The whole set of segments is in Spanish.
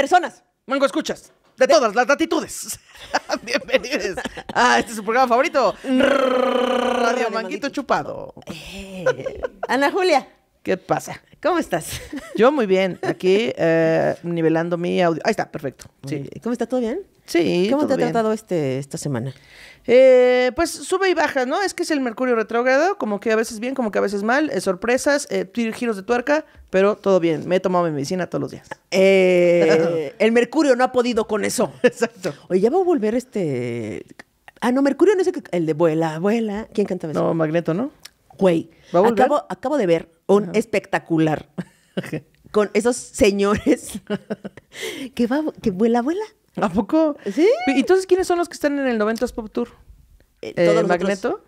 personas. Mango escuchas. De, todas las latitudes. Bienvenidos a ah, este es su programa favorito. Radio Manguito Chupado. Eh. Ana Julia. ¿Qué pasa? ¿Cómo estás? Yo muy bien. Aquí eh, nivelando mi audio. Ahí está, perfecto. ¿Cómo está? ¿Todo bien? Sí. ¿Cómo te ha tratado este, esta semana? Eh, pues sube y baja, ¿no? Es que es el Mercurio retrógrado, como que a veces bien, como que a veces mal, sorpresas, eh, giros de tuerca, pero todo bien. Me he tomado mi medicina todos los días. Eh, el Mercurio no ha podido con eso. Exacto. Oye, ya va a volver este. Ah, no, Mercurio no es el, de vuela, abuela. ¿Quién cantaba eso? No, Magneto, ¿no? Güey, Acabo, de ver un espectacular con esos señores que va, que vuela, abuela. ¿A poco? Sí. ¿Y entonces quiénes son los que están en el 90s Pop Tour? Eh, ¿Magneto?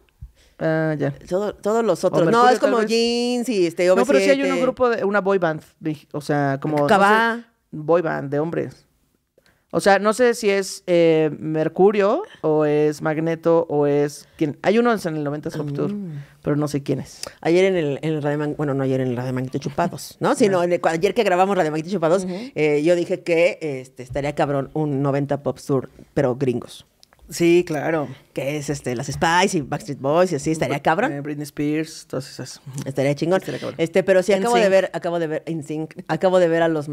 Eh, ya. todos los otros. Ah, no, es como jeans y este No, pero sí hay un grupo de una boy band, o sea, como Cabá. boy band de hombres. O sea, no sé si es eh, Mercurio o es Magneto o es quién. Hay uno en el 90 Pop ah. Tour, pero no sé quién es. Ayer en el, Radio Man... bueno, no ayer en el Radio Magneto Chupados, ¿no? Sino ayer que grabamos Radio Magneto Chupados, eh, yo dije que este, estaría cabrón un 90 Pop Tour, pero gringos. Sí, claro. Que es este, las Spice y Backstreet Boys y así, estaría cabrón. Britney Spears, todas esas. Estaría chingón. Este, pero sí, acabo de ver, acabo de ver, InSync, acabo de ver a los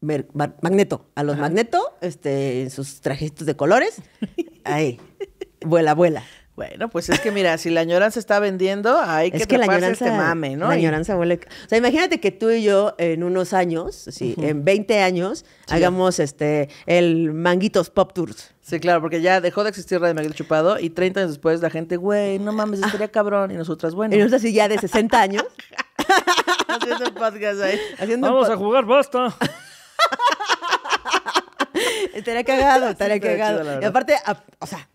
Magneto, a los Magneto, este, en sus trajecitos de colores. Ahí, vuela, vuela. Bueno, pues es que mira, si la añoranza está vendiendo, hay que, es que la añoranza, este mame, ¿no? La añoranza huele... O sea, imagínate que tú y yo en unos años, sí, en 20 años, hagamos este el Manguitos Pop Tours. Sí, claro, porque ya dejó de existir Radio Miguel Chupado y 30 años después la gente, güey, no mames, estaría cabrón. Y nosotras, bueno. Y nosotras, así ya de 60 años. haciendo podcast ahí. Vamos a jugar, basta. estaría cagado, estaría cagado. y aparte, o sea,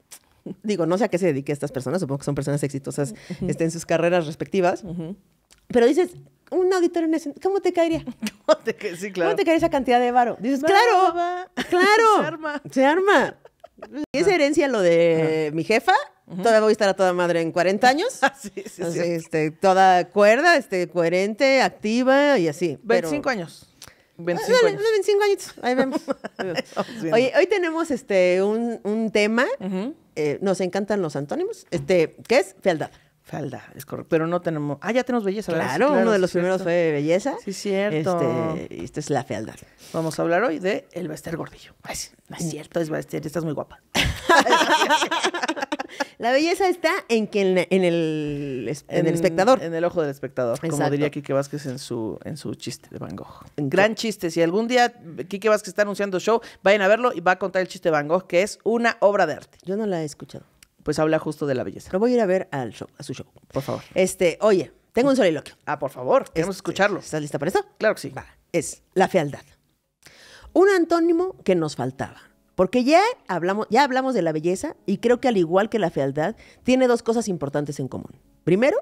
digo, no sé a qué se dedique estas personas, supongo que son personas exitosas este, en sus carreras respectivas, pero dices, un auditorio ese... ¿cómo te caería? ¿Cómo te, sí, claro. ¿Cómo te caería esa cantidad de varo? claro, claro. Se arma. Se arma. es herencia lo de mi jefa, todavía voy a estar a toda madre en 40 años. Ah, sí, sí, sí. Este, toda cuerda, este, coherente, activa y así. 25 años. 25 ah, años. Ahí vemos. Oye, hoy tenemos este, un, tema eh, nos encantan los antónimos, este, qué es fealdad. Fealdad, es correcto. Pero no tenemos. Ah, ya tenemos belleza, Claro, uno de los primeros fue belleza. Sí, cierto. Este, y esta es la fealdad. Vamos a hablar hoy de El Bester Gordillo. es mm. cierto, es Bester, estás muy guapa. La belleza está en en, el, espectador. En el ojo del espectador, como diría Quique Vázquez en su, en su chiste de Van Gogh. Gran chiste. Si algún día Quique Vázquez está anunciando show, vayan a verlo y va a contar el chiste de Van Gogh, que es una obra de arte. Yo no la he escuchado. Pues habla justo de la belleza. Lo voy a ir a ver al show, a su show. Por favor. Este, oye, tengo un soliloquio. Ah, por favor, queremos este, escucharlo. ¿Estás lista para esto? Claro que sí. Es la fealdad. Un antónimo que nos faltaba porque ya hablamos, ya hablamos de la belleza y creo que al igual que la fealdad, tiene dos cosas importantes en común. Primero,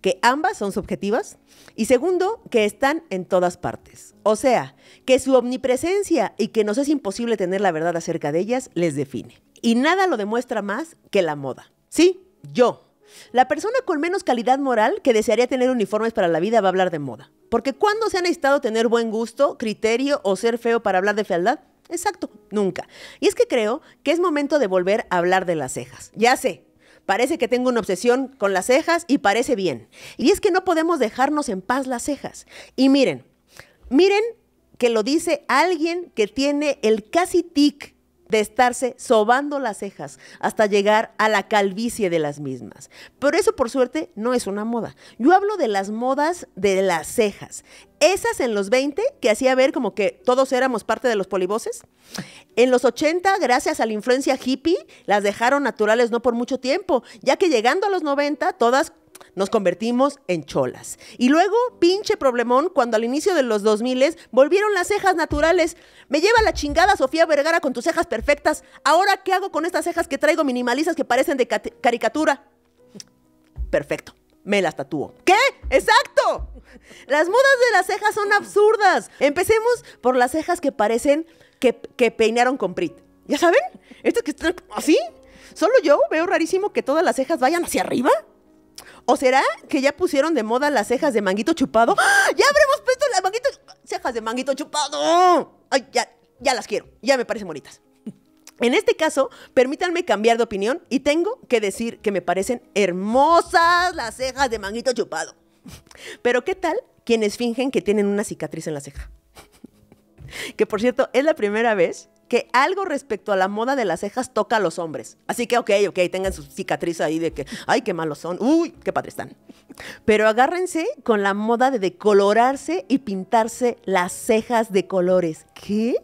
que ambas son subjetivas y segundo, que están en todas partes. O sea, que su omnipresencia y que nos es imposible tener la verdad acerca de ellas les define. Y nada lo demuestra más que la moda. Sí, yo. La persona con menos calidad moral que desearía tener uniformes para la vida va a hablar de moda. Porque ¿cuándo se ha necesitado tener buen gusto, criterio o ser feo para hablar de fealdad? Exacto, nunca. Y es que creo que es momento de volver a hablar de las cejas. Ya sé, Parece que tengo una obsesión con las cejas y parece bien. Y es que no podemos dejarnos en paz las cejas. Y miren, miren que lo dice alguien que tiene el casi tic de estarse sobando las cejas hasta llegar a la calvicie de las mismas. Pero eso por suerte no es una moda. Yo hablo de las modas de las cejas. Esas en los 20 que hacía ver como que todos éramos parte de los polivoces. En los 80, gracias a la influencia hippie, las dejaron naturales no por mucho tiempo, ya que llegando a los 90, todas nos convertimos en cholas. Y luego, pinche problemón, cuando al inicio de los 2000 volvieron las cejas naturales. Me lleva la chingada Sofía Vergara con tus cejas perfectas. Ahora, ¿qué hago con estas cejas que traigo minimalistas que parecen de caricatura? Perfecto me las tatúo. ¿Qué? ¡Exacto! Las mudas de las cejas son absurdas. Empecemos por las cejas que parecen que, que peinaron con Prit. ¿Ya saben? Estas que están así. Solo yo veo rarísimo que todas las cejas vayan hacia arriba. ¿O será que ya pusieron de moda las cejas de manguito chupado? ¡Ah! ¡Ya habremos puesto las cejas de manguito chupado! ¡Ay, ya, ya las quiero! Ya me parecen bonitas. En este caso, permítanme cambiar de opinión y tengo que decir que me parecen hermosas las cejas de manguito chupado. Pero ¿qué tal quienes fingen que tienen una cicatriz en la ceja? que por cierto, es la primera vez que algo respecto a la moda de las cejas toca a los hombres. Así que, ok, ok, tengan su cicatriz ahí de que, ay, qué malos son, uy, qué padres están. Pero agárrense con la moda de decolorarse y pintarse las cejas de colores. ¿Qué?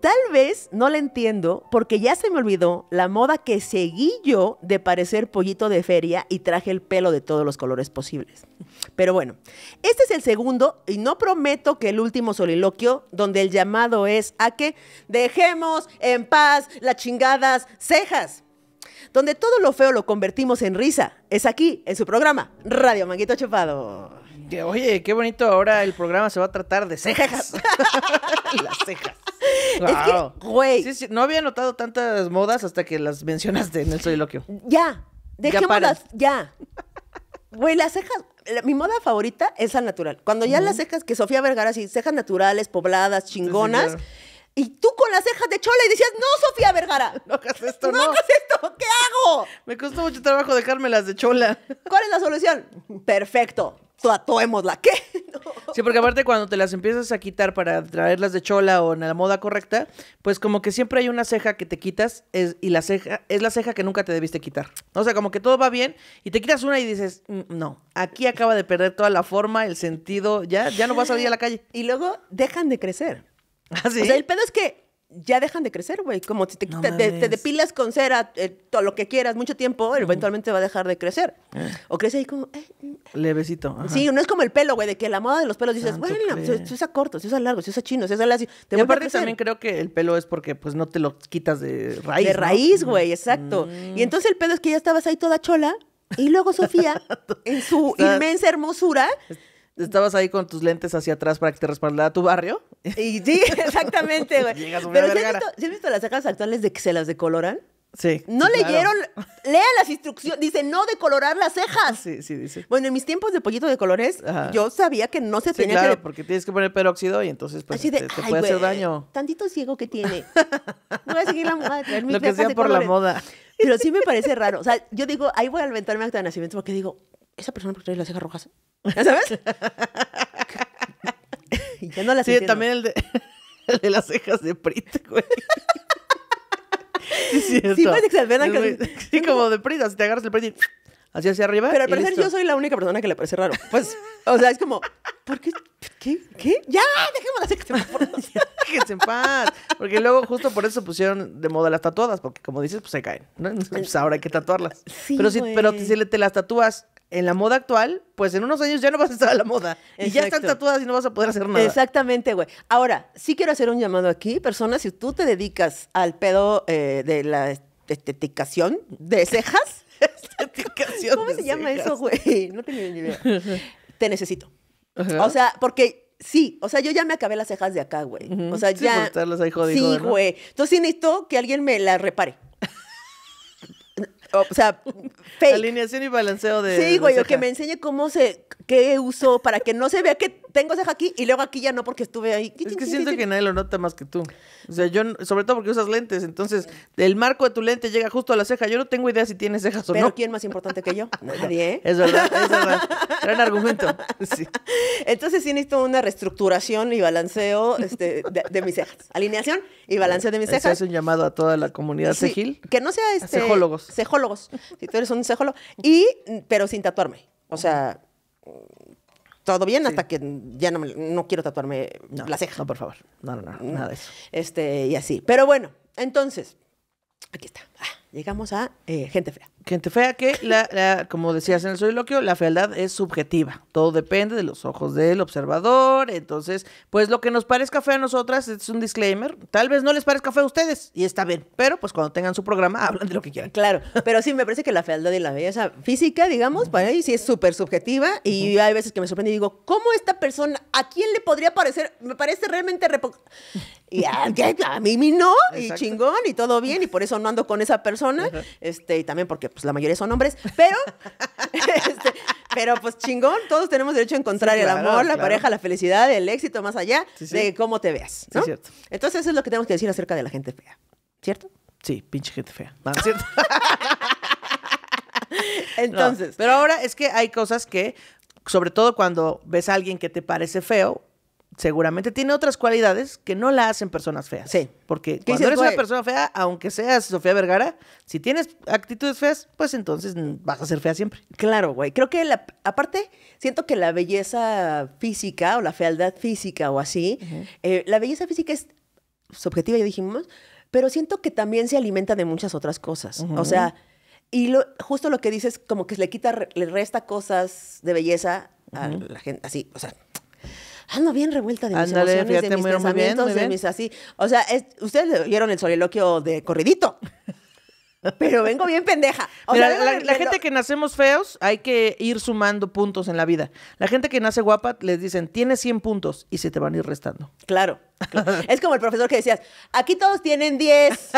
Tal vez no la entiendo porque ya se me olvidó la moda que seguí yo de parecer pollito de feria y traje el pelo de todos los colores posibles. Pero bueno, este es el segundo y no prometo que el último soliloquio donde el llamado es a que dejemos en paz las chingadas cejas. Donde todo lo feo lo convertimos en risa. Es aquí, en su programa, Radio Manguito Chupado. Oye, qué bonito. Ahora el programa se va a tratar de cejas. las cejas. güey. no había notado tantas modas hasta que las mencionaste en el soliloquio. Ya. modas, Ya. Güey, las cejas. mi moda favorita es la natural. Cuando ya las cejas, que Sofía Vergara, sí, cejas naturales, pobladas, chingonas. Y tú con las cejas de chola y decías, no, Sofía Vergara. No hagas esto, no. hagas esto, ¿qué hago? Me costó mucho trabajo dejármelas de chola. ¿Cuál es la solución? Perfecto, tatuémosla. ¿Qué? Sí, porque aparte cuando te las empiezas a quitar para traerlas de chola o en la moda correcta, pues como que siempre hay una ceja que te quitas es, y la ceja es la ceja que nunca te debiste quitar. O sea, como que todo va bien y te quitas una y dices, mm, no, aquí acaba de perder toda la forma, el sentido, ya, ya no vas a salir a la calle. Y luego dejan de crecer. Así. ¿Ah, o sea, el pedo es que ya dejan de crecer, güey. Como si te, depilas con cera, eh, todo lo que quieras, mucho tiempo, eventualmente va a dejar de crecer. Eh. O crece ahí como... Mm". Levecito. Sí, no es como el pelo, güey, de que la moda de los pelos dices, bueno, se, es usa corto, se usa largo, se usa chino, se usa lacio. y aparte también creo que el pelo es porque pues no te lo quitas de raíz. De raíz, güey, exacto. Y mm. entonces el pelo es que ya estabas ahí toda chola, y luego Sofía, en su inmensa hermosura, estabas ahí con tus lentes hacia atrás para que te respaldara tu barrio. Y sí, exactamente, güey. Pero ¿sí has, visto, las cejas actuales de que se las decoloran? Sí. No leyeron, lea las instrucciones. Dice no decolorar las cejas. Sí, sí, dice. Bueno, en mis tiempos de pollito de colores, yo sabía que no se tenía claro, que... porque tienes que poner peróxido y entonces pues, este, te, puede hacer daño. Tantito ciego que tiene. voy a seguir la moda Lo que sea por la moda. Pero sí me parece raro. O sea, yo digo, ahí voy a inventarme de nacimiento porque digo, esa persona porque trae las cejas rojas. ¿Ya sabes? ya no las Sí, también el de, las cejas de Prit, güey. sí, Sí, que se ven acá. Sí, como de Prit, así te agarras el Prit y hacia hacia arriba. Pero al parecer yo soy la única persona que le parece raro. Pues, o sea, es como, ¿por qué? ¿Qué? ¿Qué? ¡Ya! de hacer que en paz. Porque luego, justo por eso pusieron de moda las tatuadas, porque como dices, pues se caen. Pues ahora hay que tatuarlas. Sí, pero si, pero si te las tatúas en la moda actual, pues en unos años ya no vas a estar a la moda. Y ya están tatuadas y no vas a poder hacer nada. Exactamente, güey. Ahora, sí quiero hacer un llamado aquí, personas, si tú te dedicas al pedo eh, de la esteticación de cejas. ¿Cómo se llama eso, güey? No tenía ni idea. te necesito. O sea, porque Sí, o sea, yo ya me acabé las cejas de acá, güey. O sea, sí, sí, güey. Entonces necesito que alguien me las repare. O sea, Alineación y balanceo de. Sí, güey, o que me enseñe cómo se, qué uso para que no se vea que tengo ceja aquí y luego aquí ya no porque estuve ahí. Es que siento que nadie lo nota más que tú. O sea, yo, sobre todo porque usas lentes, entonces el marco de tu lente llega justo a la ceja. Yo no tengo idea si tienes cejas o no. Pero ¿quién más importante que yo? Nadie, ¿eh? Es verdad, es verdad. Gran argumento. Entonces sí necesito una reestructuración y balanceo este, de, mis cejas. Alineación y balanceo de mis cejas. es un llamado a toda la comunidad sí, Que no sea este, cejólogos. Cejólogos. Si tú eres un cejólogo. Y, pero sin tatuarme. O sea, todo bien hasta que ya no, quiero tatuarme la ceja. No, por favor. No, no, no, nada de eso. Este, y así. Pero bueno, entonces, aquí está. Ah, llegamos a eh, gente fea. Gente fea que, la, como decías en el soliloquio, la fealdad es subjetiva. Todo depende de los ojos del observador. Entonces, pues lo que nos parezca feo a nosotras es un disclaimer. Tal vez no les parezca feo a ustedes y está bien. Pero pues cuando tengan su programa, hablan de lo que quieran. Claro, pero sí me parece que la fealdad y la belleza física, digamos, para ahí sí es súper subjetiva. Y hay veces que me sorprende y digo, ¿cómo esta persona, a quién le podría parecer? Me parece realmente... Y ah, a, mí mí no, y chingón, y todo bien, y por eso no ando con eso esa persona, este, y también porque pues la mayoría son hombres, pero, este, pero pues chingón, todos tenemos derecho a encontrar el amor, la pareja, la felicidad, el éxito, más allá de cómo te veas. Entonces eso es lo que tenemos que decir acerca de la gente fea, ¿cierto? Sí, pinche gente fea. Entonces. pero ahora es que hay cosas que, sobre todo cuando ves a alguien que te parece feo, seguramente tiene otras cualidades que no la hacen personas feas. Sí. Porque cuando eres una persona fea, aunque seas Sofía Vergara, si tienes actitudes feas, pues entonces vas a ser fea siempre. Claro, güey. Creo que la, aparte, siento que la belleza física o la fealdad física o así, eh, la belleza física es subjetiva, ya dijimos, pero siento que también se alimenta de muchas otras cosas. O sea, y justo lo que dices, como que le quita, le resta cosas de belleza a la gente, así, o sea ando bien revuelta de mis emociones, de mis pensamientos, de mis así. O sea, ustedes ustedes vieron el soliloquio de corridito. Pero vengo bien pendeja. la, gente que nacemos feos hay que ir sumando puntos en la vida. La gente que nace guapa les dicen, tienes 100 puntos y se te van a ir restando. Claro. Es como el profesor que decías, aquí todos tienen 10.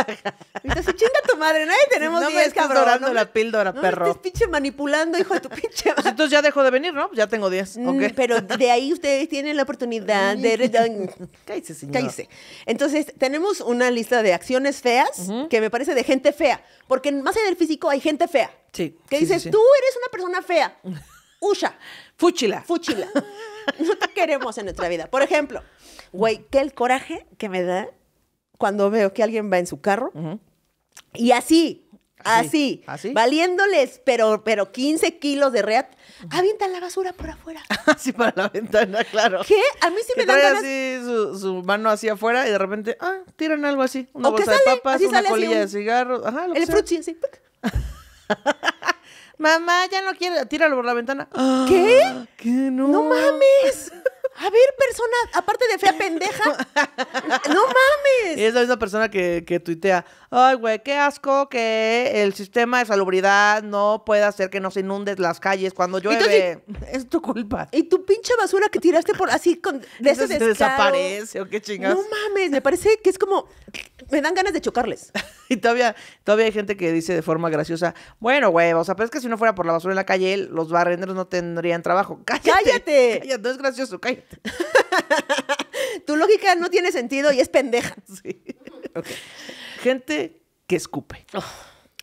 Entonces, chinga tu madre, nadie tenemos 10, no Dorando la píldora, perro. manipulando, hijo de tu pinche pues Entonces ya dejo de venir, ¿no? Ya tengo 10. Mm, pero de ahí ustedes tienen la oportunidad de... Cállese, señor. Cállese. Entonces, tenemos una lista de acciones feas que me parece de gente fea. Porque más allá del físico hay gente fea. Sí. Que dices, tú eres una persona fea. Usha. Fúchila. Fúchila. No te queremos en nuestra vida. Por ejemplo, Güey, qué el coraje que me da cuando veo que alguien va en su carro y así, Así, valiéndoles, pero, pero 15 kilos de reat. Avientan la basura por afuera. Así ah, para la ventana, claro. ¿Qué? A mí sí me dan ganas. así su, su, mano hacia afuera y de repente, ah, tiran algo así. Una bolsa de papas, una colilla de cigarros. Ajá, lo El frutti, así. Mamá, ya no quiere, Tíralo por la ventana. ¿Qué? ¿Qué no? ¡No mames! A ver, persona, aparte de fea pendeja, no mames. Es la misma persona que, tuitea, ay, güey, qué asco que el sistema de salubridad no pueda hacer que no se inundes las calles cuando llueve. es tu culpa. Y tu pinche basura que tiraste por así, con, de Eso se desaparece o qué chingas. No mames, me parece que es como, me dan ganas de chocarles. y todavía, todavía hay gente que dice de forma graciosa, bueno, güey, o sea, pero es que si no fuera por la basura en la calle, los barrenderos no tendrían trabajo. ¡Cállate! ¡Cállate! cállate no es gracioso, tu lógica no tiene sentido y es pendeja. Gente que escupe. Oh.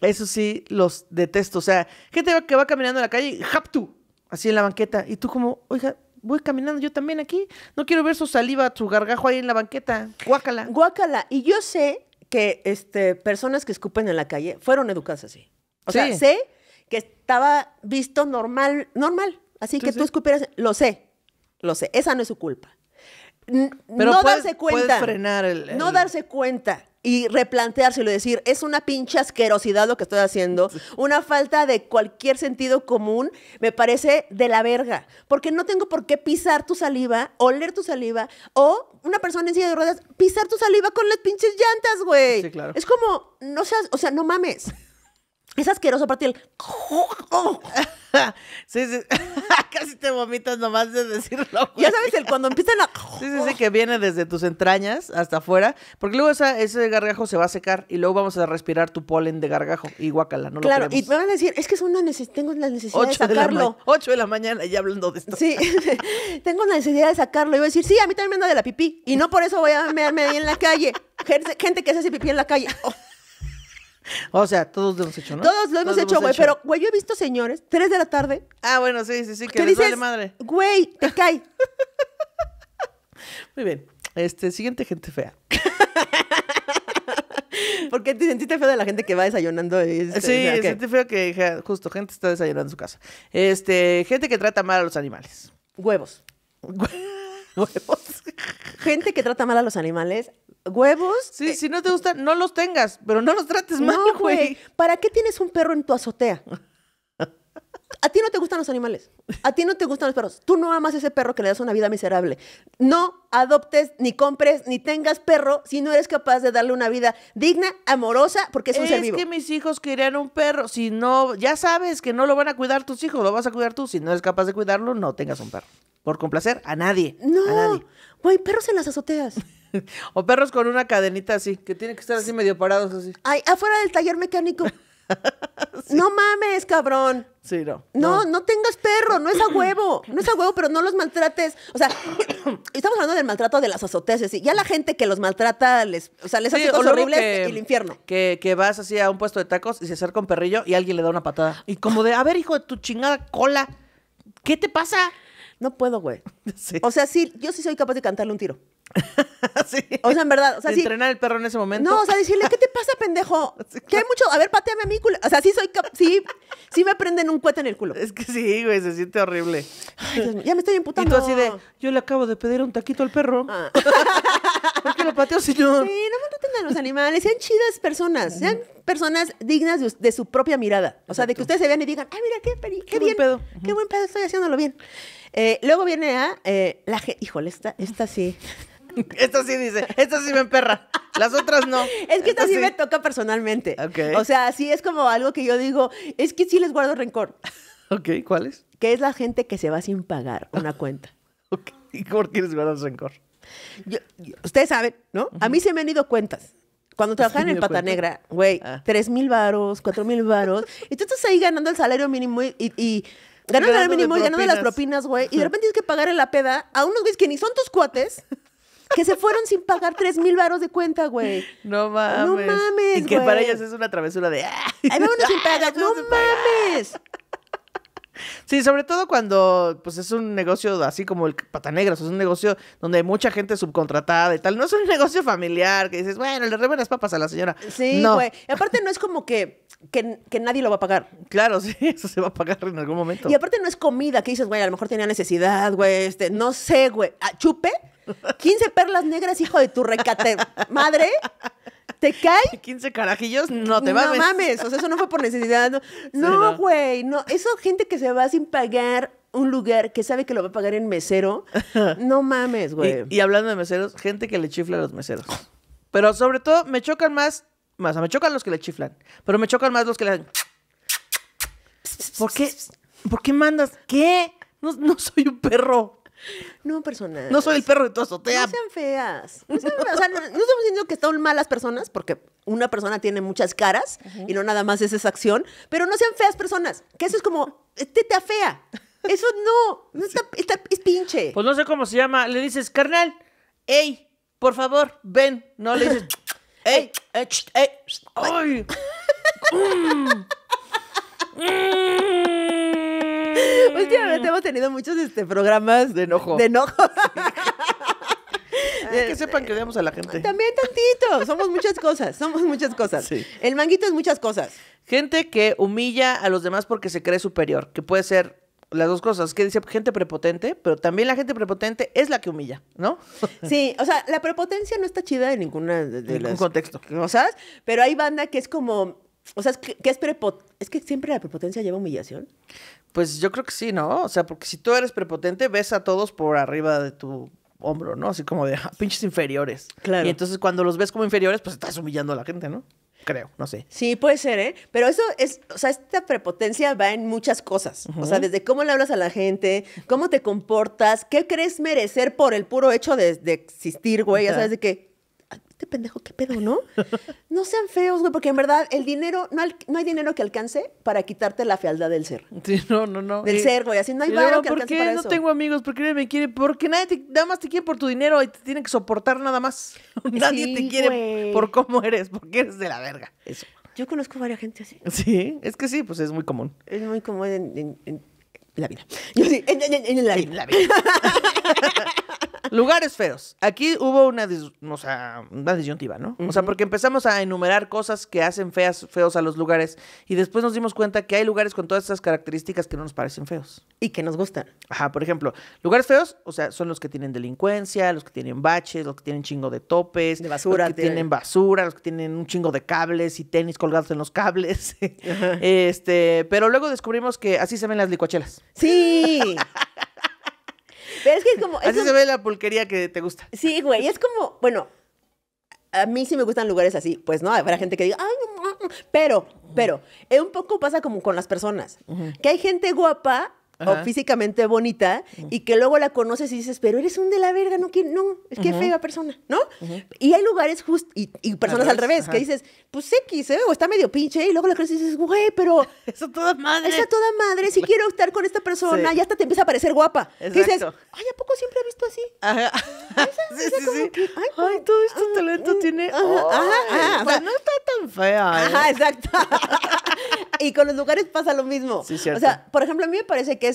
Eso sí, los detesto. O sea, gente que va caminando en la calle haptu, así en la banqueta. Y tú como, oiga, voy caminando yo también aquí. No quiero ver su saliva, su gargajo ahí en la banqueta. Guácala. Guácala. Y yo sé que este, personas que escupen en la calle fueron educadas así. O sea, sé que estaba visto normal, normal. Así que tú escupieras, lo sé. Lo sé, esa no es su culpa. no darse cuenta. frenar No darse cuenta y replantearse y decir, es una pinche asquerosidad lo que estoy haciendo, una falta de cualquier sentido común, me parece de la verga, porque no tengo por qué pisar tu saliva, oler tu saliva, o una persona en silla de ruedas, pisar tu saliva con las pinches llantas, güey. claro. Es como, no seas, o sea, no mames. Es asqueroso partir el sí, sí. Casi te vomitas nomás de decirlo. Ya sabes, el cuando empiezan a. sí, sí, sí, que viene desde tus entrañas hasta afuera. Porque luego ese gargajo se va a secar y luego vamos a respirar tu polen de gargajo y guacala, no claro, y me van a decir, es que es una tengo la necesidad de sacarlo. 8 de, la mañana ya hablando de esto. Sí, tengo la necesidad de sacarlo. Y voy a decir, sí, a mí también me anda de la pipí. Y no por eso voy a meterme ahí en la calle. Gente, que se hace pipí en la calle. Oh. O sea, todos lo hemos hecho, ¿no? Todos lo hemos hecho, güey. Pero, güey, yo he visto señores, tres de la tarde. Ah, bueno, sí, sí, sí, que madre. Güey, te cae. Muy bien. Este, siguiente gente fea. Porque te feo de la gente que va desayunando? sí, ah, okay. sentí feo que justo gente está desayunando en su casa. Este, gente que trata mal a los animales. Huevos. Huevos. gente que trata mal a los animales, huevos. Sí, eh, si no te gustan, no los tengas, pero no los trates mal, güey. ¿Para qué tienes un perro en tu azotea? A ti no te gustan los animales. A ti no te gustan los perros. Tú no amas ese perro que le das una vida miserable. No adoptes, ni compres, ni tengas perro si no eres capaz de darle una vida digna, amorosa, porque es un ser vivo. Es que mis hijos querían un perro. Si no, ya sabes que no lo van a cuidar tus hijos, lo vas a cuidar tú. Si no eres capaz de cuidarlo, no tengas un perro. Por complacer a nadie. No. Güey, perros en las azoteas. o perros con una cadenita así, que tienen que estar así medio parados así. Ay, afuera del taller mecánico. No mames, cabrón. Sí, no, no. No, tengas perro, no es a huevo. No es a huevo, pero no los maltrates. O sea, estamos hablando del maltrato de las azoteas. Así. Ya la gente que los maltrata, les, hace cosas horribles que, el infierno. Que, vas así a un puesto de tacos y se acerca un perrillo y alguien le da una patada. Y como de, a ver, hijo de tu chingada cola, ¿qué te pasa? No puedo, güey. O sea, sí, yo sí soy capaz de cantarle un tiro. sí. O sea, en verdad. Entrenar el perro en ese momento. No, o sea, decirle, ¿qué te pasa, pendejo? Que hay mucho. A ver, pateame a mi culo. O sea, sí soy. Sí, sí me prenden un cuete en el culo. Es que sí, güey, se siente horrible. ya me estoy emputando. Y tú así de, yo le acabo de pedir un taquito al perro. Ah. ¿Por qué lo pateó, señor? Sí, no me a los animales. Sean chidas personas personas dignas de, su propia mirada. O sea, de que ustedes se vean y digan, ay, mira, qué, qué, qué buen pedo. qué buen pedo, estoy haciéndolo bien. Eh, luego viene a eh, la gente, híjole, esta, esta sí. esta sí dice, esta sí me emperra. Las otras no. Es que esta, sí, me toca personalmente. O sea, así es como algo que yo digo, es que sí les guardo rencor. Ok, ¿cuál es? Que es la gente que se va sin pagar una cuenta. ¿y por qué les guardas rencor? ustedes saben, ¿no? A mí se me han ido cuentas. Cuando pues trabajan en el Pata Negra, güey, ah. tres mil varos, cuatro mil varos, y tú estás ahí ganando el salario mínimo y, ganando el salario mínimo y ganando las propinas, güey, y de repente tienes que pagar en la peda a unos güeyes que ni son tus cuates. Que se fueron sin pagar tres mil varos de cuenta, güey. No mames. No mames, Y que para ellos es una travesura de... Ah". Ahí van uno sin pagar. ¡No mames! Sí, sobre todo cuando pues es un negocio así como el Patanegras, es un negocio donde hay mucha gente subcontratada y tal. No es un negocio familiar que dices, bueno, le reban las papas a la señora. Sí, güey. Aparte no es como que, que, que, nadie lo va a pagar. Claro, sí, eso se va a pagar en algún momento. Y aparte no es comida que dices, güey, a lo mejor tenía necesidad, güey, este, no sé, güey. Ah, ¿Chupe? 15 perlas negras, hijo de tu recate. Madre te cae. 15 carajillos, no te mames. No mames, o sea, eso no fue por necesidad. No, güey, no. Eso gente que se va sin pagar un lugar que sabe que lo va a pagar en mesero, no mames, güey. Y, hablando de meseros, gente que le chifla a los meseros. Pero sobre todo, me chocan más, más, me chocan los que le chiflan, pero me chocan más los que le dan. ¿Por qué? ¿Por qué mandas? ¿Qué? No, no soy un perro. No, personas. No soy el perro de tu azotea. No sean feas. No, o sea, no, estamos diciendo que están malas personas, porque una persona tiene muchas caras y no nada más es esa acción, pero no sean feas personas, que eso es como, este te afea. Eso no, no está, es pinche. Pues no sé cómo se llama. Le dices, carnal, hey, por favor, ven. No le dices, hey, hey, hey, ay. Mm. Mm. Últimamente hemos tenido muchos este, programas de enojo. De enojo. que este, sepan que odiamos a la gente. También tantito. Somos muchas cosas. Somos muchas cosas. El manguito es muchas cosas. Gente que humilla a los demás porque se cree superior, que puede ser las dos cosas, que dice gente prepotente, pero también la gente prepotente es la que humilla, ¿no? Sí, o sea, la prepotencia no está chida en ninguna de, ningún contexto contexto. sea pero hay banda que es como, o sea, que, es prepotente, es que siempre la prepotencia lleva humillación. Pues yo creo que sí, ¿no? O sea, porque si tú eres prepotente, ves a todos por arriba de tu hombro, ¿no? Así como de ah, pinches inferiores. Claro. Y entonces cuando los ves como inferiores, pues estás humillando a la gente, ¿no? Creo, no sé. Sí, puede ser, ¿eh? Pero eso es, o sea, esta prepotencia va en muchas cosas. O sea, desde cómo le hablas a la gente, cómo te comportas, qué crees merecer por el puro hecho de, de existir, güey. Ya sabes de que este pendejo, qué pedo, ¿no? No sean feos, güey, porque en verdad el dinero, no, hay dinero que alcance para quitarte la fealdad del ser. Sí, no, no, no. Del ser, güey, así no hay dinero que ¿por qué no tengo amigos? Porque nadie me quiere, porque nadie te, nada más te quiere por tu dinero y te tiene que soportar nada más. nadie te quiere por cómo eres, porque eres de la verga. Eso. Yo conozco a varias gente así. Sí, es que sí, pues es muy común. Es muy común en, la vida. Yo sí, en, la vida. En la vida. Lugares feos. Aquí hubo una, una disyuntiva, ¿no? O sea, porque empezamos a enumerar cosas que hacen feas, feos a los lugares y después nos dimos cuenta que hay lugares con todas esas características que no nos parecen feos. Y que nos gustan. Ajá, por ejemplo, lugares feos, o sea, son los que tienen delincuencia, los que tienen baches, los que tienen chingo de topes. De basura. Los que tienen, basura, los que tienen un chingo de cables y tenis colgados en los cables. este, pero luego descubrimos que así se ven las licuachelas. Sí. Pero es que es como... Así se ve la pulquería que te gusta. Sí, güey, es como, bueno, a mí sí me gustan lugares así, pues no, habrá gente que diga, ay, pero, pero, eh, un poco pasa como con las personas, que hay gente guapa o físicamente bonita y que luego la conoces y dices, pero eres un de la verga, no no, es que fea persona, no Y hay lugares justo y, personas al revés, que dices, pues X, ¿eh? o está medio pinche, y luego la conoces y dices, güey, pero... Eso toda madre. esa toda madre, si quiero estar con esta persona, ya y hasta te empieza a parecer guapa. dices, ay, ¿a poco siempre he visto así? Ajá. sí, ay, todo este ah, talento mm, tiene... Ajá, ajá. ajá, sea, no está tan fea. Ajá, ¿eh? exacto. y con los lugares pasa lo mismo. O sea, por ejemplo, a mí me parece que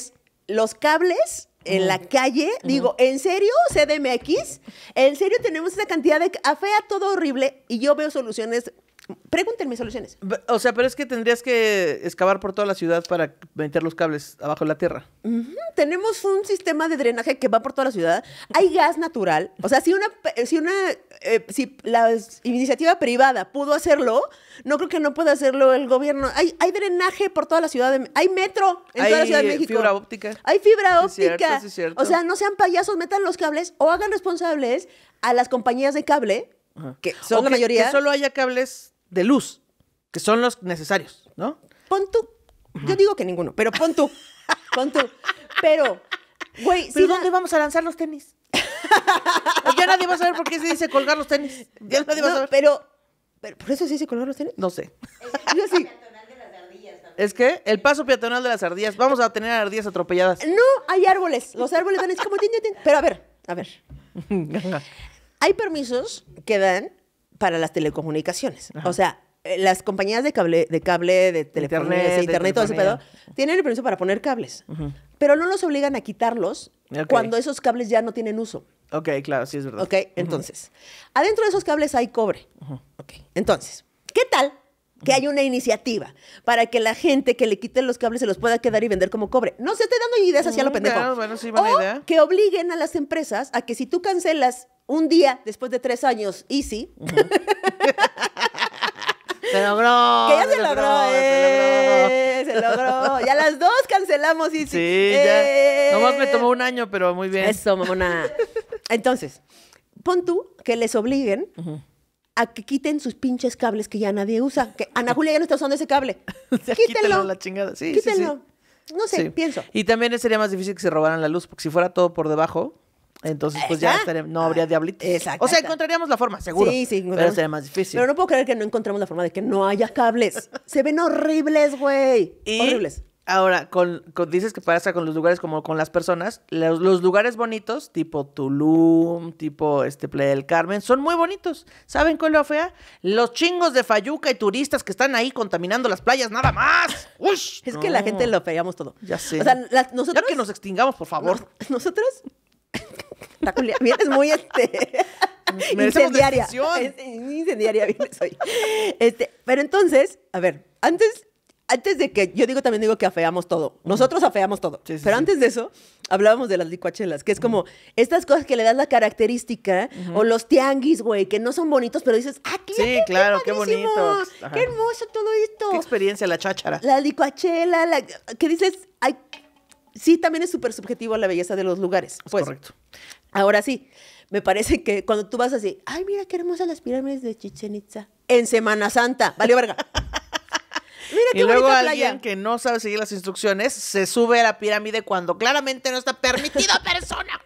los cables en la calle, digo, ¿en serio CDMX? ¿En serio tenemos esa cantidad de café ah, todo horrible? Y yo veo soluciones Pregúntenme soluciones. O sea, pero es que tendrías que excavar por toda la ciudad para meter los cables abajo de la tierra. Tenemos un sistema de drenaje que va por toda la ciudad. Hay gas natural. O sea, si una, eh, si la iniciativa privada pudo hacerlo, no creo que no pueda hacerlo el gobierno. Hay, hay drenaje por toda la ciudad. hay metro en toda la ciudad de México. Hay fibra óptica. Hay fibra óptica. O sea, no sean payasos, metan los cables o hagan responsables a las compañías de cable. Que son la mayoría. Que solo haya cables de luz, que son los necesarios, ¿no? Pon tú. Yo digo que ninguno, pero pon tú. Pon tú. Pero, güey, ¿y dónde vamos a lanzar los tenis? ya nadie va a saber por qué se dice colgar los tenis. Ya nadie va a saber. Pero, pero, ¿por eso se dice colgar los tenis? No sé. Es también. ¿Es que El paso peatonal de las ardillas. Vamos a tener ardillas atropelladas. No, hay árboles. Los árboles van es como... Pero a ver, a ver. Hay permisos que dan para las telecomunicaciones. O sea, eh, las compañías de cable, de cable, de internet, de todo ese pedo, tienen el permiso para poner cables, pero no los obligan a quitarlos cuando esos cables ya no tienen uso. Ok, claro, sí es verdad. Ok, entonces, adentro de esos cables hay cobre. entonces, ¿qué tal que hay una iniciativa para que la gente que le quite los cables se los pueda quedar y vender como cobre. No se te dando ideas hacia lo mm, pendejo. Claro, bueno, sí, buena o que obliguen a las empresas a que si tú cancelas un día después de tres años, easy. se logró. Que ya se, logró, eh, se logró, se logró. Ya las dos cancelamos easy. Sí, ya. Eh. Nomás me tomó un año, pero muy bien. Eso, mamona. Entonces, pon tú que les obliguen. a que quiten sus pinches cables que ya nadie usa. Que Ana Julia ya no está usando ese cable. Quítelo. la chingada. Sí, quítenlo. Sí, No sé, pienso. Y también sería más difícil que se robaran la luz, porque si fuera todo por debajo, entonces, pues ya no habría diablitos. O sea, encontraríamos la forma, seguro. Sí, sí, Pero sería más difícil. Pero no puedo creer que no encontremos la forma de que no haya cables. Se ven horribles, güey. Horribles. Ahora, con, dices que pasa con los lugares como con las personas. Los, lugares bonitos, tipo Tulum, tipo este Playa del Carmen, son muy bonitos. ¿Saben cuál es la fea? Los chingos de Fayuca y turistas que están ahí contaminando las playas, nada más. Es que la gente lo feamos todo. Ya sé. O sea, nosotros... Ya que nos extingamos, por favor. nosotros Está muy este. incendiaria. incendiaria vienes hoy. Este, pero entonces, a ver, antes antes de que, yo digo también digo que afeamos todo. Nosotros afeamos todo. pero antes de eso, hablábamos de las licuachelas, que es como estas cosas que le das la característica, o los tianguis, güey, que no son bonitos, pero dices, ¡ah, qué, Sí, claro, qué, bonito. Qué hermoso todo esto. Qué experiencia, la cháchara. La licuachela, que dices, sí, también es súper subjetivo la belleza de los lugares. Pues. Correcto. Ahora sí, me parece que cuando tú vas así, ay, mira qué hermosas las pirámides de Chichen Itza en Semana Santa, valió verga. Mira qué y luego alguien que no sabe seguir las instrucciones se sube a la pirámide cuando claramente no está permitido persona.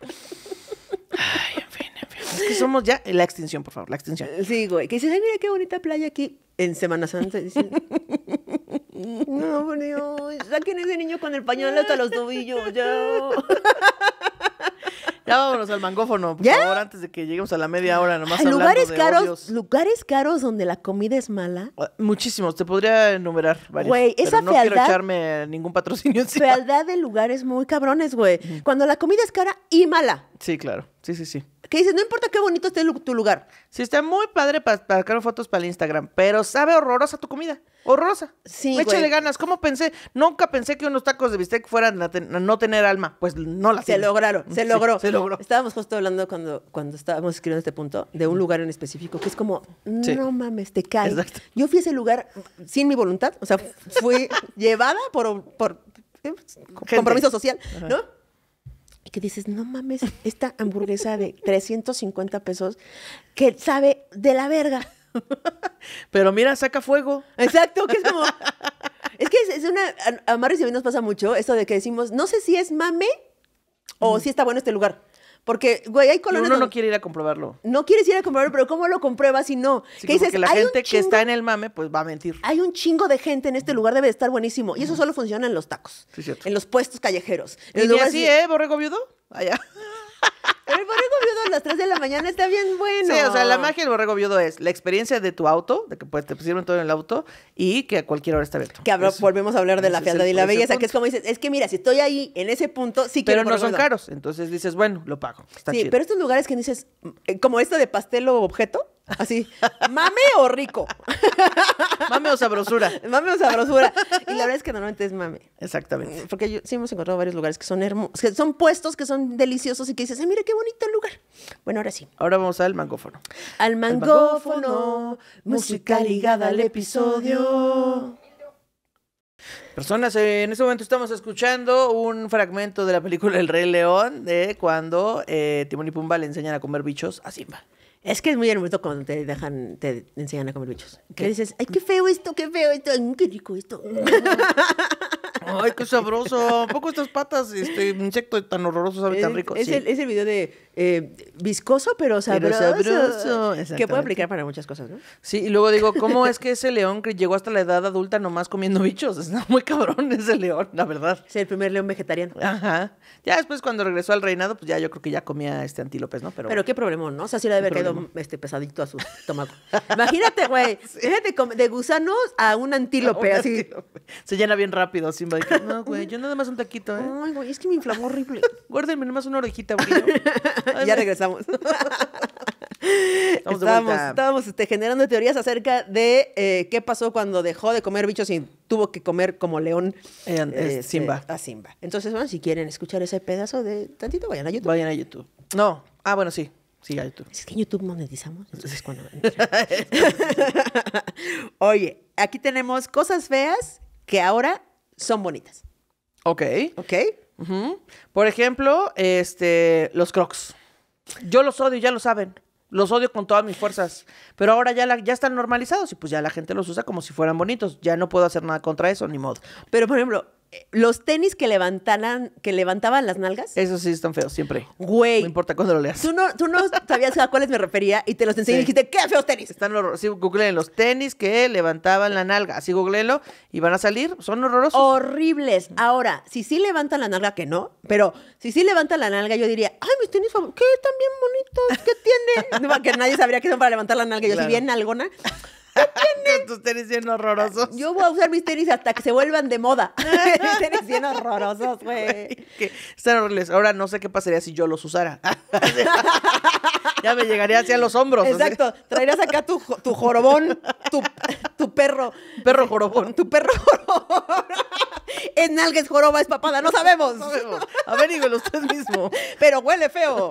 Ay, en fin, en fin. Es que somos ya la extinción, por favor, la extinción. Eh, sí, güey. Que dices, ay, mira qué bonita playa aquí en Semana Santa. Dicen, no, ¿sabes quién Saquen ese niño con el pañuelo hasta los tobillos, ya. Ya vámonos al mangófono, por favor, antes de que lleguemos a la media hora nomás. Ay, lugares caros, lugares caros donde la comida es mala. Ah, muchísimos, te podría enumerar varios. Güey, esa pero no quiero echarme ningún patrocinio encima. Fealdad de lugares muy cabrones, güey. Cuando la comida es cara y mala. Sí, claro. Sí, sí, sí. Que dices, no importa qué bonito esté tu lugar. Sí, está muy padre para sacar fotos para el Instagram, pero sabe horrorosa tu comida. Horrorosa. Sí. Échale ganas. ¿Cómo pensé? Nunca pensé que unos tacos de bistec fueran a, no tener alma. Pues no la Se lograron, se logró. se logró. Estábamos justo hablando cuando, cuando estábamos escribiendo este punto de un lugar en específico que es como, no mames, te cae. Yo fui a ese lugar sin mi voluntad, o sea, fui llevada por, por compromiso social, ¿no? y que dices, no mames, esta hamburguesa de 350 pesos que sabe de la verga. Pero mira, saca fuego. Exacto, que es como... es que es, una... A, Maris y a mí nos pasa mucho esto de que decimos, no sé si es mame o si está bueno este lugar. Porque, güey, hay colonias. Y uno no quiere ir a comprobarlo. No quieres ir a comprobarlo, pero ¿cómo lo compruebas si no? que la gente que está en el mame, pues va a mentir. Hay un chingo de gente en este lugar, debe estar buenísimo. Y eso solo funciona en los tacos. Sí, cierto. En los puestos callejeros. ¿Y, así, eh, borrego viudo? Allá. el borrego viudo a las 3 de la mañana está bien bueno. Sí, o sea, la magia del borrego viudo es la experiencia de tu auto, de que pues, te pusieron todo en el auto y que a cualquier hora está abierto. Que volvemos a hablar de la fealdad y la belleza, que es como dices, es que mira, si estoy ahí en ese punto, sí quiero Pero no son caros, entonces dices, bueno, lo pago. Está sí, pero estos lugares que dices, mm, eh, como esto de pastel o objeto, Así, mame o rico. mame o sabrosura. Mame o sabrosura. Y la verdad es que normalmente es mame. Exactamente. Porque sí hemos encontrado varios lugares que son hermosos, que son puestos, que son deliciosos y que dices, mira qué bonito el lugar! Bueno, ahora sí. Ahora vamos al mangófono. Al mangófono, música ligada al episodio. Personas, en este momento estamos escuchando un fragmento de la película El Rey León de cuando eh, Timón y Pumba le enseñan a comer bichos a Simba. Es que es muy hermoso cuando te dejan, te enseñan a comer bichos. Que dices, ay, qué feo esto, qué feo esto, qué rico esto. Ay, qué sabroso. Un poco estas patas, este insecto tan horroroso sabe tan rico? es el video de eh, viscoso pero sabroso, pero que puede aplicar para muchas cosas, ¿no? Sí, y luego digo, ¿cómo es que ese león que llegó hasta la edad adulta nomás comiendo bichos? Es muy cabrón ese león, la verdad. Es el primer león vegetariano. Ajá. Ya después cuando regresó al reinado, pues ya yo creo que ya comía este antílopes, ¿no? Pero, pero qué problema, ¿no? O sea, si le debe haber este, pesadito a su estómago. Imagínate, güey, de, de gusanos a un antílope, así. Se llena bien rápido, sin No, güey, yo nada más un taquito, ¿eh? Ay, güey, es que me inflamó horrible. Guárdenme nomás una orejita, güey. ya regresamos. estábamos, este, generando teorías acerca de eh, qué pasó cuando dejó de comer bichos y tuvo que comer como león eh, este, a Simba. Entonces, bueno, si quieren escuchar ese pedazo de tantito, vayan a YouTube. Vayan a YouTube. No. Ah, bueno, sí. Sí, a YouTube. Es que en YouTube monetizamos, entonces cuando... Oye, aquí tenemos cosas feas que ahora son bonitas. Ok. Ok. Por ejemplo, este, los crocs. Yo los odio, ya lo saben. Los odio con todas mis fuerzas. Pero ahora ya, ya están normalizados y pues ya la gente los usa como si fueran bonitos. Ya no puedo hacer nada contra eso, ni modo. Pero, por ejemplo, los tenis que que levantaban las nalgas. Esos sí están feos, siempre. Güey. No importa cuándo lo leas. Tú no, tú no sabías a cuáles me refería y te los enseñé y dijiste, ¡qué feos tenis! Están horrorosos. Sí, googleen los tenis que levantaban la nalga. Así googleenlo y van a salir. Son horrorosos. Horribles. Ahora, si sí levantan la nalga, que no, pero si sí levantan la nalga, yo diría, ¡ay, mis tenis favoritos! ¿Qué? Están bien bonitos. ¿Qué tienen? que nadie sabría que son para levantar la nalga. Yo claro. bien nalgona. Con tus tenis bien horrorosos. Yo voy a usar mis tenis hasta que se vuelvan de moda. mis tenis bien horrorosos, güey. Están horribles. Ahora no sé qué pasaría si yo los usara. ya me llegaría hacia los hombros. Exacto. Traerías acá tu, tu jorobón, tu, perro. Perro jorobón. Tu perro jorobón. En nalga, es joroba, es papada. No sabemos. A ver, Averíguelo usted mismo. Pero huele feo.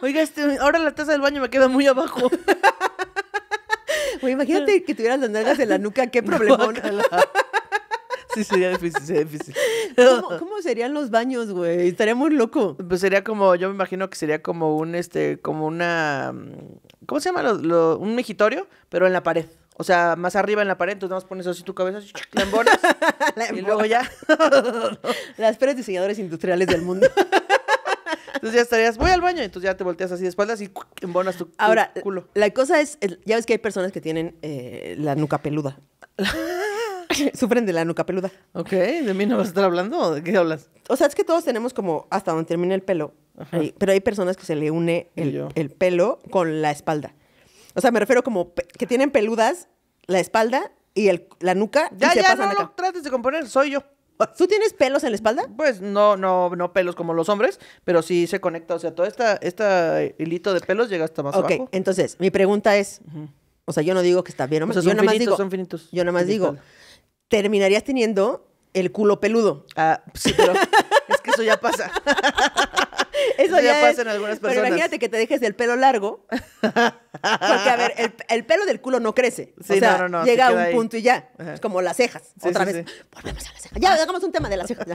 Oiga, este, ahora la taza del baño me queda muy abajo imagínate que tuvieras las nalgas en la nuca, qué problemón. Sí, sería difícil, sería difícil. ¿Cómo, serían los baños, güey? Estaría muy loco. Pues sería como, yo me imagino que sería como un, este, como una, mm, ¿cómo se llama? un mejitorio, pero en la pared. O sea, más arriba en la pared, entonces nada más pones así tu cabeza, así, y luego ya. Las peores diseñadores industriales del mundo. Entonces ya estarías, voy al baño, entonces ya te volteas así de espaldas y embonas tu, Ahora, La cosa es, ya ves que hay personas que tienen eh, la nuca peluda. Sufren de la nuca peluda. Ok, ¿de mí no vas a estar hablando? ¿De qué hablas? O sea, es que todos tenemos como hasta donde termina el pelo. pero hay personas que se le une el, pelo con la espalda. O sea, me refiero como que tienen peludas la espalda y la nuca. Ya, y ya, no lo trates de componer, soy yo. ¿Tú tienes pelos en la espalda? Pues no, no, no pelos como los hombres, pero sí se conecta. O sea, todo este esta hilito de pelos llega hasta más okay, abajo. Ok, entonces, mi pregunta es. O sea, yo no digo que está bien. O sea, yo nada más digo. Son finitos. Yo nada más digo. Terminarías teniendo el culo peludo. Ah, sí, pero es que eso ya pasa. Eso ya, pasa en algunas personas. Pero imagínate que te dejes el pelo largo. Porque, a ver, el, pelo del culo no crece. o sea, no, no, no, llega a un punto y ya. Es como las cejas. Otra vez. Volvemos a las cejas. Ya, ah. hagamos un tema de las cejas. Ya.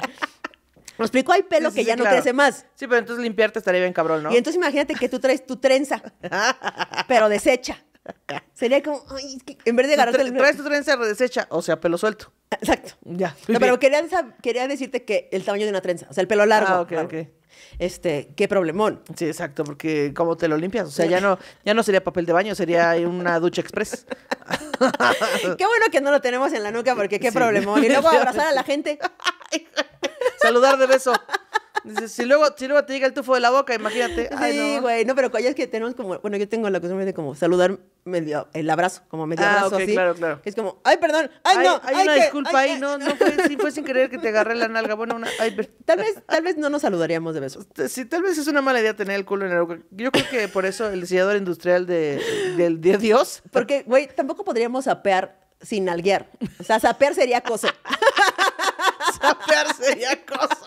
Me explico, hay pelo que ya no crece más. Sí, pero entonces limpiarte estaría bien cabrón, ¿no? Y entonces imagínate que tú traes tu trenza, pero desecha Sería como, en vez de agarrarte el... Traes tu trenza desecha, o sea, pelo suelto. Exacto. Ya. pero quería, decirte que el tamaño de una trenza, o sea, el pelo largo. Ah, ok, Este, qué problemón. Sí, exacto, porque ¿cómo te lo limpias? O sea, ya no, ya no sería papel de baño, sería una ducha express. qué bueno que no lo tenemos en la nuca, porque qué problemón. Y luego abrazar a la gente. Saludar de beso si luego, si luego te llega el tufo de la boca, imagínate. Sí, güey. No. pero es que tenemos como, bueno, yo tengo la costumbre de como saludar medio, el abrazo, como medio ah, abrazo así. claro, claro. es como, ay, perdón, ay, no. Hay, una disculpa ahí, no, no fue, sí, fue sin querer que te agarré la nalga. Bueno, ay, Tal vez, tal vez no nos saludaríamos de besos. Sí, tal vez es una mala idea tener el culo en el boca. Yo creo que por eso el diseñador industrial de, del Dios. Porque, güey, tampoco podríamos apear sin alguear. O sea, sapear sería cosa sapearse y acoso.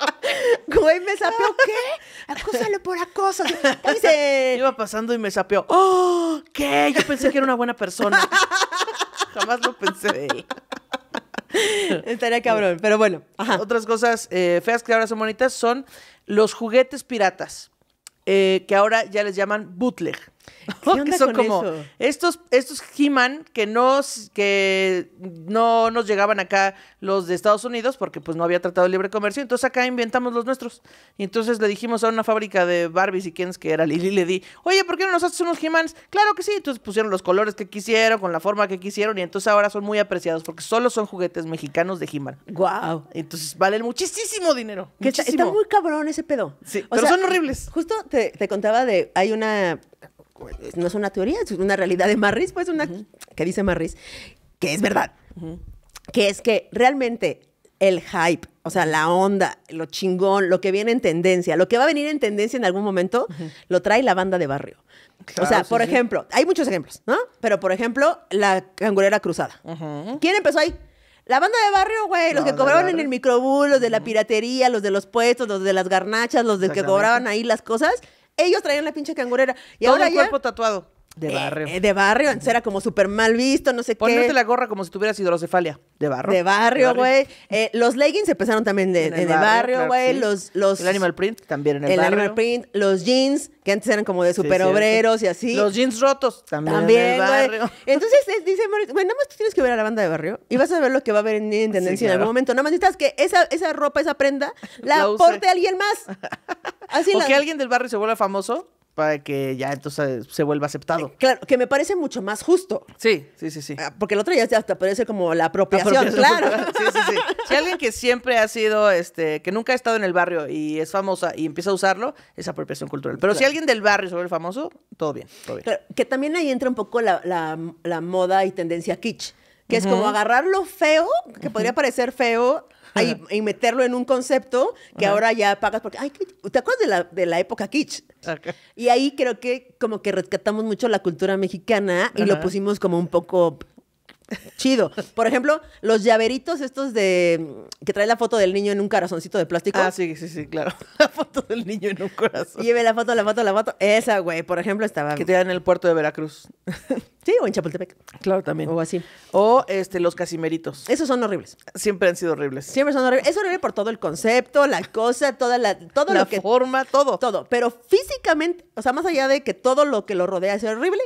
Güey, ¿me sapeó qué? Acúsalo por acoso. Dice... Iba pasando y me sapeó. ¡Oh! ¿Qué? Yo pensé que era una buena persona. Jamás lo pensé Estaría cabrón, pero bueno. Otras cosas eh, feas que ahora son bonitas son los juguetes piratas, eh, que ahora ya les llaman bootleg. ¿Qué onda son con como eso? estos estos He-Man que no que no nos llegaban acá los de Estados Unidos porque pues no había tratado de libre comercio, entonces acá inventamos los nuestros. Y entonces le dijimos a una fábrica de Barbies y quienes que era Lili le di, "Oye, ¿por qué no nos haces unos he Claro que sí, entonces pusieron los colores que quisieron, con la forma que quisieron y entonces ahora son muy apreciados porque solo son juguetes mexicanos de He-Man. Wow. Entonces valen muchísimo dinero. Que Está, muy cabrón ese pedo. Sí, pero son horribles. Justo te, te contaba de hay una pues, no es una teoría, es una realidad de Marris, pues una que dice Marris, que es verdad, que es que realmente el hype, o sea, la onda, lo chingón, lo que viene en tendencia, lo que va a venir en tendencia en algún momento, lo trae la banda de barrio. o sea, por ejemplo, hay muchos ejemplos, ¿no? Pero por ejemplo, la cangurera cruzada. ¿Quién empezó ahí? La banda de barrio, güey, los que cobraban en el microbús, los de la piratería, los de los puestos, los de las garnachas, los de que cobraban ahí las cosas, ellos traían la pinche cangurera. Y Todo ahora el cuerpo tatuado. Eh, eh, de barrio. de barrio, era como súper mal visto, no sé qué. Ponerte la gorra como si tuvieras hidrocefalia. De barrio. De barrio, güey. Eh, los leggings empezaron también de, barrio, güey. los, los, el animal print también en el, barrio. El animal print, los jeans, que antes eran como de super obreros y así. Los jeans rotos también, también en barrio. Entonces dice güey, nada más tú tienes que ver a la banda de barrio y vas a ver lo que va a haber en, tendencia en algún momento. Nada más necesitas que esa, esa ropa, esa prenda, la, porte alguien más. Así o la... que alguien del barrio se vuelva famoso de que ya entonces se vuelva aceptado. Eh, claro, que me parece mucho más justo. Sí, sí, sí, sí. Ah, porque el otro ya hasta parece como la apropiación, claro. Sí, sí, sí. si alguien que siempre ha sido, este, que nunca ha estado en el barrio y es famosa y empieza a usarlo, es apropiación cultural. Pero si alguien del barrio se vuelve famoso, todo bien, todo bien. que también ahí entra un poco la, moda y tendencia kitsch. Que es como agarrar lo feo, que podría parecer feo, y meterlo en un concepto que ahora ya pagas porque, ay, ¿te acuerdas de la, época kitsch? Y ahí creo que como que rescatamos mucho la cultura mexicana y lo pusimos como un poco chido. Por ejemplo, los llaveritos estos de que trae la foto del niño en un corazoncito de plástico. Ah, sí, sí, sí, claro. La foto del niño en un corazón. Lleve la foto, la foto, la foto. Esa, güey, por ejemplo, estaba que te dan en el puerto de Veracruz. sí, o en Chapultepec. Claro, también. O así. O este los casimeritos. Esos son horribles. Siempre han sido horribles. Siempre son horribles. Es horrible por todo el concepto, la cosa, toda la todo lo que forma, todo. Todo, pero físicamente, o sea, más allá de que todo lo que lo rodea es horrible,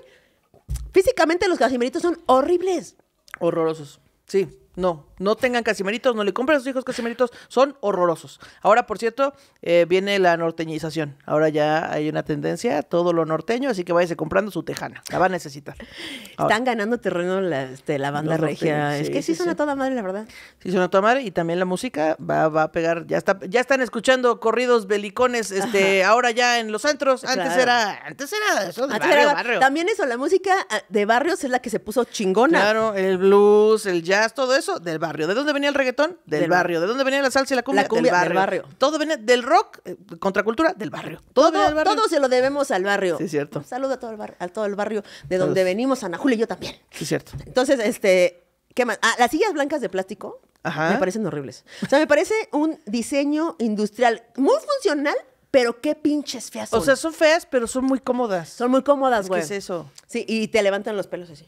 físicamente los casimeritos son horribles. Horrorosos. Sí, no. No tengan casimeritos, no le compren a sus hijos casimeritos, son horrorosos. Ahora, por cierto, eh, viene la norteñización. Ahora ya hay una tendencia todo lo norteño, así que váyase comprando su tejana, la va a necesitar. Están ganando terreno la, este, la banda regia. es que sí, suena toda madre, la verdad. Sí suena toda madre y también la música va, a pegar. Ya, ya están escuchando corridos belicones este, ahora ya en los antros. Antes era antes era eso barrio, También eso, la música ah, de barrios es la que se puso chingona. Claro, el blues, el jazz, todo eso del barrio. ¿De dónde venía el reggaetón? Del, barrio. ¿De dónde venía la salsa y la cumbia? del, barrio. Todo viene del rock, eh, contracultura, del barrio. Todo, todo, se lo debemos al barrio. Sí, cierto. Un saludo a todo el, barrio, a todo el barrio de donde venimos, Ana Julia y yo también. Sí, cierto. Entonces, este, ¿qué más? Ah, las sillas blancas de plástico Ajá. me parecen horribles. O sea, me parece un diseño industrial muy funcional, pero qué pinches feas O sea, son feas, pero son muy cómodas. Son muy cómodas, güey. ¿Qué es eso? Sí, y te levantan los pelos así.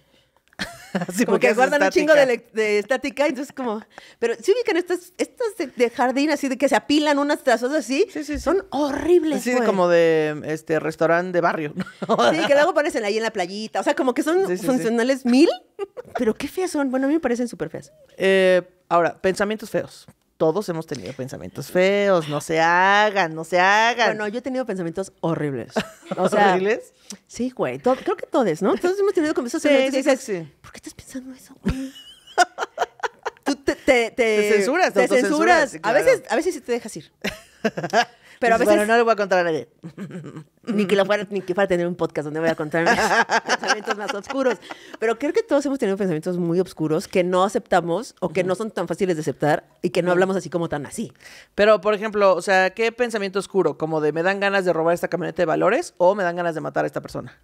así como que guardan un chingo de, estática, entonces como... Pero si ubican estas, estas de, jardín así, de que se apilan unas tras otras así, son horribles. Sí, pues. como de este restaurante de barrio. sí, que luego aparecen ahí en la playita, o sea, como que son funcionales mil, pero qué feas son. Bueno, a mí me parecen súper feas. Eh, ahora, pensamientos feos todos hemos tenido pensamientos feos, no se hagan, no se hagan. Bueno, yo he tenido pensamientos horribles. ¿Horribles? Sí, güey. creo que todos, ¿no? Todos hemos tenido conversaciones. Sí, sí, ¿Por qué estás pensando eso, Tú te, te, censuras, te, censuras. a, veces, a veces sí te dejas ir. Pero a veces... Bueno, no le voy a contar a nadie. ni, que fuera, tener un podcast donde voy a contar pensamientos más oscuros. Pero creo que todos hemos tenido pensamientos muy oscuros que no aceptamos o que no son tan fáciles de aceptar y que no hablamos así como tan así. Pero, por ejemplo, o sea, ¿qué pensamiento oscuro? ¿Como de me dan ganas de robar esta camioneta de valores o me dan ganas de matar a esta persona?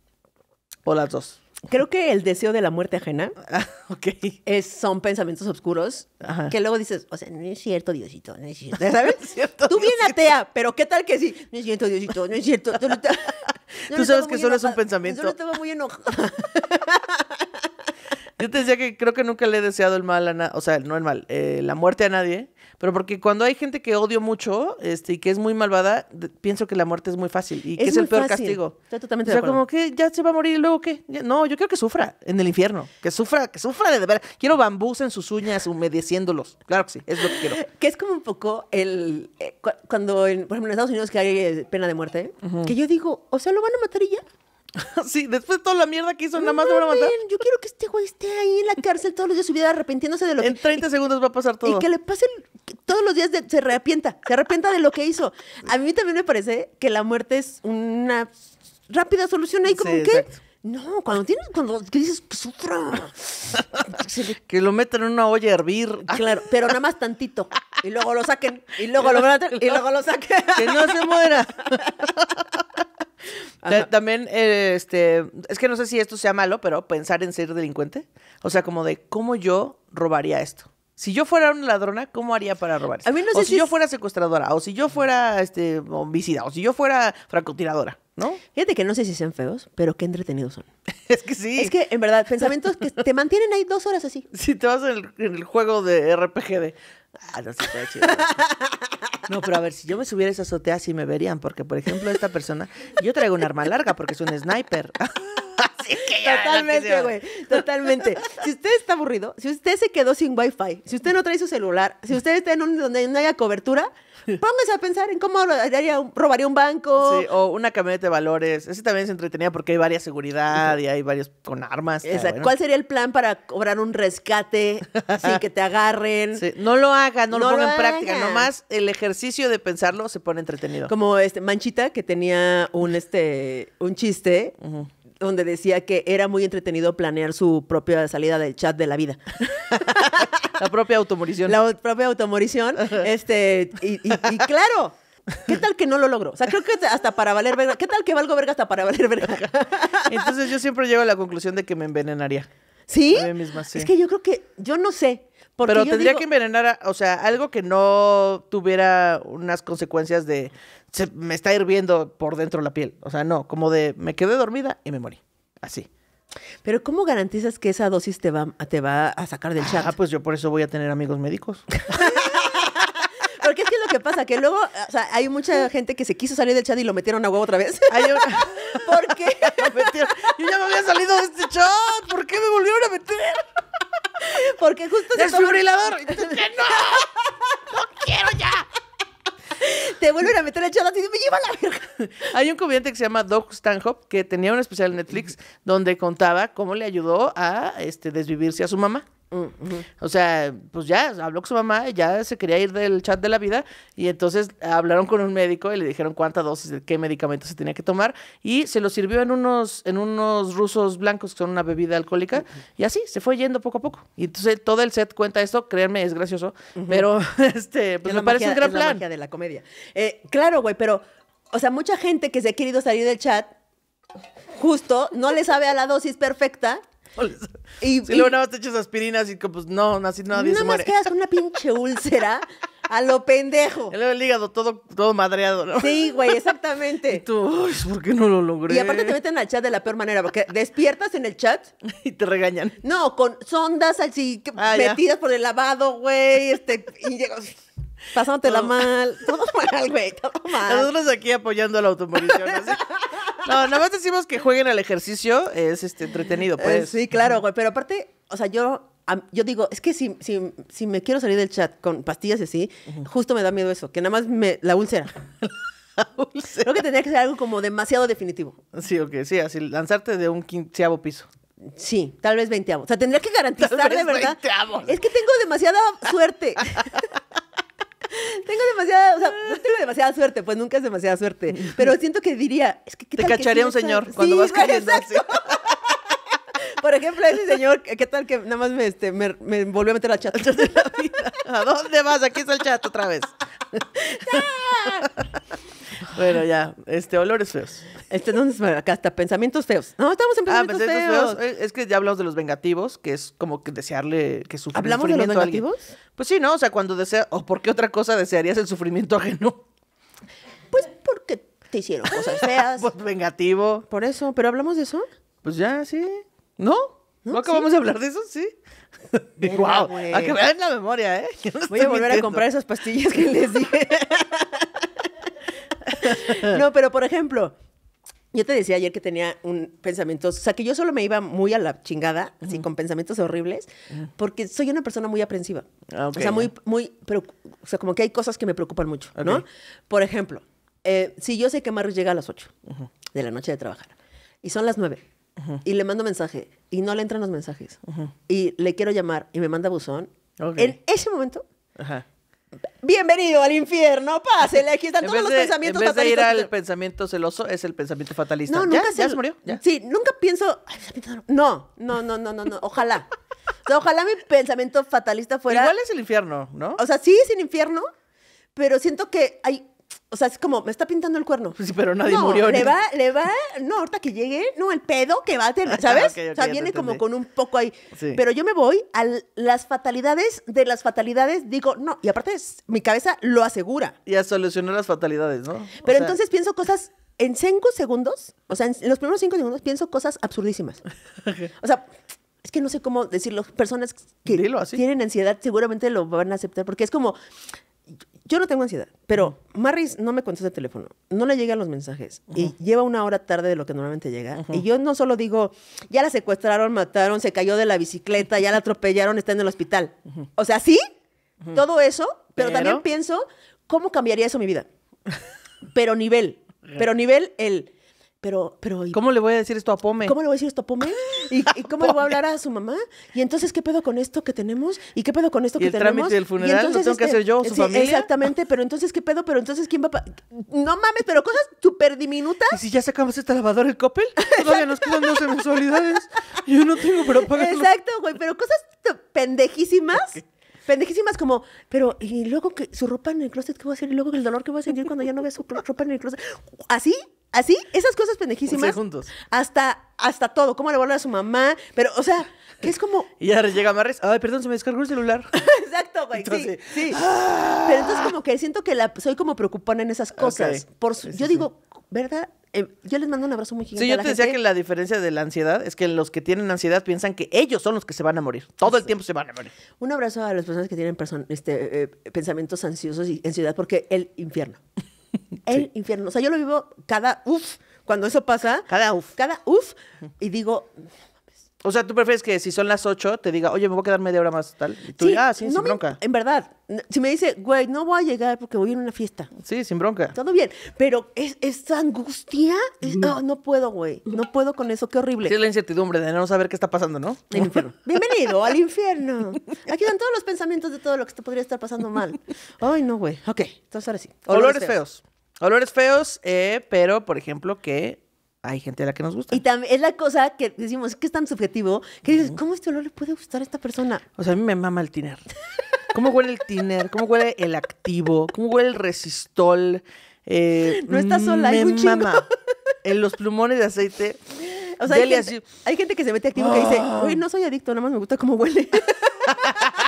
O las dos. Creo que el deseo de la muerte ajena ah, es, son pensamientos oscuros que luego dices, o sea, no es cierto, Diosito, no es cierto. ¿Sabes? Tú bien atea, pero ¿qué tal que sí? No es cierto, Diosito, no es cierto. Tú, sabes que solo es un pensamiento. Yo Solo estaba muy enojado. Yo te decía que creo que nunca le he deseado el mal a nadie, o sea, no el mal, eh, la muerte a nadie, pero porque cuando hay gente que odio mucho este, y que es muy malvada, pienso que la muerte es muy fácil y que es, el peor castigo. Yo totalmente o sea, como que ya se va a morir y luego qué. no, yo quiero que sufra en el infierno, que sufra, que sufra de verdad. Quiero bambús en sus uñas humedeciéndolos. Claro que sí, es lo que quiero. Que es como un poco el. Eh, cuando, por ejemplo, en Estados Unidos que hay eh, pena de muerte, que yo digo, o sea, lo van a matar y ya. sí, después de toda la mierda que hizo, nada más lo van Yo quiero que este güey esté ahí en la cárcel todos los días de su vida arrepintiéndose de lo en hizo. En 30 segundos va a pasar todo. Y que le pase todos los días se arrepienta, se arrepienta de lo que hizo. A mí también me parece que la muerte es una rápida solución ahí, como que. No, cuando tienes, cuando dices que sufra. Que lo metan en una olla a hervir. Ah, claro, pero nada más tantito. Y luego lo saquen. Y luego lo Y luego lo saquen. Que no se muera. También, este, es que no sé si esto sea malo, pero pensar en ser delincuente. O sea, como de cómo yo robaría esto. Si yo fuera una ladrona, ¿cómo haría para robar? A mí no sé o si, yo fuera secuestradora, o si yo fuera este, homicida, o si yo fuera francotiradora, ¿no? Fíjate que no sé si sean feos, pero qué entretenidos son. es que sí. Es que, en verdad, pensamientos que te mantienen ahí dos horas así. Si te vas en el, juego de RPG de... Ah, no sé, chido. No, pero a ver, si yo me subiera a esa azotea, sí me verían, porque por ejemplo, esta persona, yo traigo un arma larga porque es un sniper. Así que totalmente, güey. Totalmente. Si usted está aburrido, si usted se quedó sin wifi, si usted no trae su celular, si usted está en un donde no haya cobertura, Póngase a pensar en cómo robaría, un banco. Sí, o una camioneta de valores. Ese también se entretenía porque hay varias seguridad y hay varios con armas. Exacto. ¿Cuál sería el plan para cobrar un rescate sin que te agarren? No lo hagan, no, lo pongan en práctica. Nomás el ejercicio de pensarlo se pone entretenido. Como este Manchita que tenía un, este, un chiste donde decía que era muy entretenido planear su propia salida del chat de la vida. la propia automorición. La propia automorición. este, y, claro, ¿Qué tal que no lo logro? O sea, creo que hasta para valer verga. ¿Qué tal que valgo verga hasta para valer verga? Entonces yo siempre llego a la conclusión de que me envenenaría. ¿Sí? sí. Es que yo creo que, yo no sé, pero tendría que envenenar, o sea, algo que no tuviera unas consecuencias de me está hirviendo por dentro la piel. O sea, no, como de me quedé dormida y me morí. Así. Pero ¿cómo garantizas que esa dosis te va, te va a sacar del ah, chat? Ah, pues yo por eso voy a tener amigos médicos. Porque es que es lo que pasa, que luego o sea, hay mucha gente que se quiso salir del chat y lo metieron a huevo otra vez. ¿Por qué? Yo ya me había salido de este chat, ¿por qué me volvieron a meter? Porque justo se ¡Desfibrilador! ¡No! ¡No quiero ya! Te vuelven a meter el chalate y me lleva Hay un comediante que se llama Doug Stanhope que tenía un especial en Netflix donde contaba cómo le ayudó a este, desvivirse a su mamá. O sea, pues ya, habló con su mamá, ya se quería ir del chat de la vida y entonces hablaron con un médico y le dijeron cuánta dosis de qué medicamento se tenía que tomar y se lo sirvió en unos, en unos rusos blancos que son una bebida alcohólica y así se fue yendo poco a poco. Y entonces todo el set cuenta esto, créanme, es gracioso, pero este, pues me parece un gran plan. de la comedia. Eh, claro, güey, pero, o sea, mucha gente que se ha querido salir del chat justo no le sabe a la dosis perfecta y, luego nada más te echas aspirinas y que, pues no, así nadie se muere. Nada más quedas con una pinche úlcera a lo pendejo. El, el hígado todo, todo madreado, ¿no? Sí, güey, exactamente. Y tú, ¿por qué no lo logré? Y aparte te meten al chat de la peor manera, porque despiertas en el chat. y te regañan. No, con sondas así ah, metidas por el lavado, güey, este, y llegas... Pasándotela la mal. Todo mal, güey. Todo mal. Nosotros aquí apoyando la automorición. No, nada más decimos que jueguen al ejercicio. Es este, entretenido, eh, pues. sí, claro, güey. Pero aparte, o sea, yo yo digo, es que si, si, si, me quiero salir del chat con pastillas y así, justo me da miedo eso, que nada más me, la úlcera. Creo que tendría que ser algo como demasiado definitivo. Sí, ok, sí, así lanzarte de un quinceavo piso. Sí, tal vez veinteavo. O sea, tendría que garantizar de verdad. Es que tengo demasiada suerte. tengo demasiada, o sea, no tengo demasiada suerte, pues nunca es demasiada suerte. Pero siento que diría, es que Te cacharía un señor cuando vas cayendo Por ejemplo, ese señor, ¿qué tal que nada más me, este, volvió a meter la chat la ¿A dónde vas? Aquí está el chat otra vez. Bueno, ya, este, olores feos. Este, ¿dónde acá está? Pensamientos feos. No, estamos en ah, pensamientos, feos. Eh, es que ya hablamos de los vengativos, que es como que desearle que sufra ¿Hablamos de los vengativos? Pues sí, ¿no? O sea, cuando desea, o por qué otra cosa desearías el sufrimiento ajeno. Pues porque te hicieron cosas feas. pues vengativo. Por eso, ¿pero hablamos de eso? Pues ya, sí. ¿No? ¿No, acabamos de hablar de eso? Sí. wow, a que vean la memoria, ¿eh? Voy a volver a comprar esas pastillas que les dije. no, pero por ejemplo, yo te decía ayer que tenía un pensamiento, o sea, que yo solo me iba muy a la chingada, así con pensamientos horribles, ah. porque soy una persona muy aprensiva. Ah, o sea, muy, muy, pero, como que hay cosas que me preocupan mucho, ¿no? Por ejemplo, eh, si yo sé que Maru llega a las 8 de la noche de trabajar y son las 9 y le mando mensaje y no le entran los mensajes y le quiero llamar y me manda buzón, en ese momento Ajá. Bienvenido al infierno, pásele, aquí están todos los pensamientos en vez De ir al pensamiento celoso, es el pensamiento fatalista. No, nunca se, murió. Sí, nunca pienso. No, no, no, no, no, no. Ojalá. ojalá mi pensamiento fatalista fuera. Igual es el infierno, ¿no? O sea, sí es el infierno, pero siento que hay o sea, es como, me está pintando el cuerno. Sí, pero nadie murió. Le va, le va, no, ahorita que llegue, no, el pedo que va ah, ¿sabes? o sea, viene como con un poco ahí. Pero yo me voy a las fatalidades de las fatalidades, digo, no, y aparte mi cabeza lo asegura. Y a solucionar las fatalidades, ¿no? Pero entonces pienso cosas en cinco segundos, o sea, en los primeros cinco segundos pienso cosas absurdísimas. O sea, es que no sé cómo decirlo. Personas que tienen ansiedad seguramente lo van a aceptar, porque es como, yo no tengo ansiedad, pero Maris no me contesta el teléfono, no le llegan los mensajes y lleva una hora tarde de lo que normalmente llega. Y yo no solo digo, ya la secuestraron, mataron, se cayó de la bicicleta, ya la atropellaron, está en el hospital. O sea, sí, todo eso, pero, también pienso, ¿cómo cambiaría eso mi vida? pero nivel, pero nivel el pero, pero... ¿Cómo le voy a decir esto a Pome? ¿Cómo le voy a decir esto a Pome? ¿Y, cómo le voy a hablar a su mamá? ¿Y entonces qué pedo con esto que tenemos? ¿Y qué pedo con esto ¿Y que el tenemos? trámite del funeral entonces, lo tengo que este, hacer yo, su familia? Exactamente, pero entonces qué pedo, pero entonces quién va a...? No mames, pero cosas súper diminutas. ¿Y si ya sacamos este lavadora el Coppel? Todavía nos quedan en mensualidades. Yo no tengo pero pagarlo. Exacto, güey, pero cosas pendejísimas. pendejísimas como, pero y luego que su ropa en el closet, ¿qué voy a hacer? Y luego el dolor que voy a sentir cuando ya no vea su ropa en el closet. Así, Así, esas cosas pendejísimas. Hasta, hasta todo. ¿Cómo le va a su mamá? Pero, o sea, que es como. Y ya llega Marres. Ay, perdón, se me descargó el celular. Exacto, güey. sí, ¡ah! Pero entonces, como que siento que la, soy como preocupada en esas cosas. Por yo digo, ¿verdad? Eh, yo les mando un abrazo muy gigante. Sí, yo te decía que la diferencia de la ansiedad es que los que tienen ansiedad piensan que ellos son los que se van a morir. Todo el tiempo se van a morir. Un abrazo a las personas que tienen este, eh, pensamientos ansiosos y ansiedad porque el infierno el infierno. O sea, yo lo vivo cada uf, cuando eso pasa. Cada uf. Cada uf. Y digo, o sea, tú prefieres que si son las ocho, te diga, oye, me voy a quedar media hora más, tal. Y tú, digas, ah, sí, sin bronca. En verdad, si me dice, güey, no voy a llegar porque voy a ir a una fiesta. Sí, sin bronca. Todo bien. Pero es, esta angustia, ah, no, puedo, güey. No puedo con eso, qué horrible. Sí, es la incertidumbre de no saber qué está pasando, ¿no? Bienvenido al infierno. Aquí están todos los pensamientos de todo lo que te podría estar pasando mal. Ay, no, güey. Ok, entonces ahora sí. Olores, feos. Olores feos, eh, pero por ejemplo que hay gente a la que nos gusta. Y también es la cosa que decimos, que es tan subjetivo, que dices, ¿cómo este olor le puede gustar a esta persona? O sea, a mí me mama el tiner. ¿Cómo huele el tiner? ¿Cómo huele el activo? ¿Cómo huele el resistol? Eh, no está mm, sola, hay un Mama. En los plumones de aceite. O sea, hay gente, que se mete activo que dice, uy ah. no soy adicto, nada más me gusta cómo huele.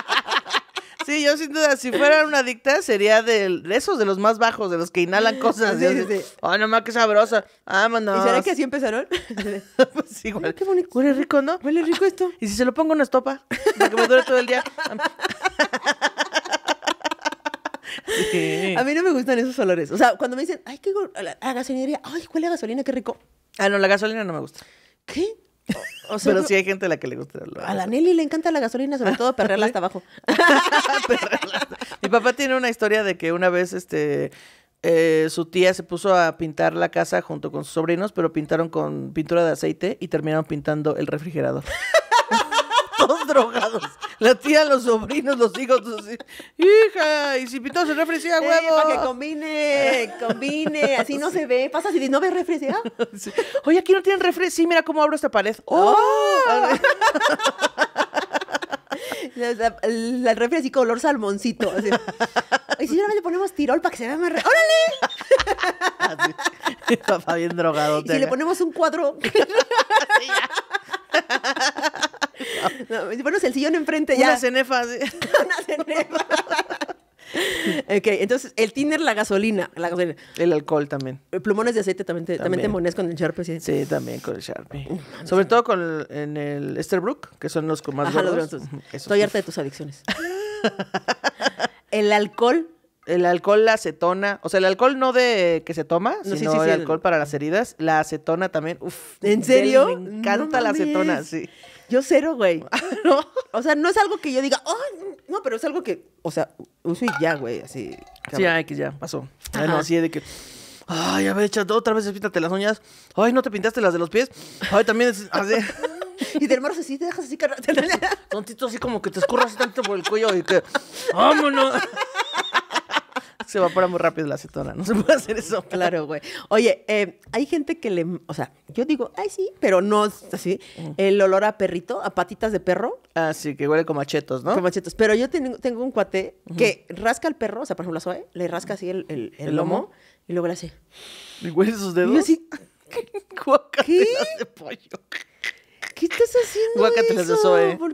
Sí, yo sin duda, si fuera una adicta, sería de, esos de los más bajos, de los que inhalan cosas. Sí, sí, Oh, no más, qué sabrosa. Vámonos. ¿Y será que así empezaron? pues igual. qué bonito. Huele rico, ¿no? Huele rico esto. ¿Y si se lo pongo en una estopa? de que me dure todo el día. A mí no me gustan esos olores. O sea, cuando me dicen, ay, qué a gasolinería, ay, huele a gasolina, qué rico. Ah, no, la gasolina no me gusta. ¿Qué? pero sí hay gente a la que le gusta. a la Nelly le encanta la gasolina, sobre todo perrerla hasta abajo. Mi papá tiene una historia de que una vez este eh, su tía se puso a pintar la casa junto con sus sobrinos, pero pintaron con pintura de aceite y terminaron pintando el refrigerador. drogados, la tía, los sobrinos, los hijos, así, hija, y si pitó se refresca, eh, huevo. para que combine, combine, así no se ve, pasa si no ve refri, ¿ah? Oye, aquí no tienen refri, sí, mira cómo abro esta pared. ¡Oh! oh la, la, color salmoncito. Y si le ponemos tirol para que se vea más... Re... ¡Órale! Así. Papá bien drogado. Y si le ponemos un cuadro... ya bueno, el sillón enfrente ya. Una cenefa. Una cenefa. ok, entonces el tiner, la gasolina, El alcohol también. Eh, plumones de aceite también también. te con el Sharpie. Sí, sí también con el Sharpie. Mm, Sobre todo con el, en el Esterbrook, que son los más Estoy harta de tus adicciones. el alcohol. El alcohol, la acetona, o sea, el alcohol no de que se toma, sino sí, el alcohol para las heridas, la acetona también, uf. ¿En serio? Me encanta la acetona, sí. Yo cero, güey. Ah, ¿No? O sea, no es algo que yo diga, oh, no, pero es algo que, o sea, uso y ya, güey, así. Sí, que ya, pasó. no, así de que, ay, a ver, echa, otra vez píntate las uñas. Ay, no te pintaste las de los pies. Ay, también es así. Y de hermanos así, te dejas así, carnal. Tontito, así como que te escurras tanto por el cuello y que, vámonos. se evapora muy rápido la acetona. No se puede hacer eso. Claro, güey. Oye, eh, hay gente que le. O sea, yo digo, ay, sí, pero no así. El olor a perrito, a patitas de perro. Ah, sí, que huele como a chetos, ¿no? Como a chetos. Pero yo tengo, tengo un cuate que rasca al perro, o sea, por ejemplo, la Zoe, le rasca así el, el, lomo, y luego le hace. ¿Y huele sus dedos? Y así. ¿Qué? de pollo. ¿Qué estás haciendo? eso? ¿Por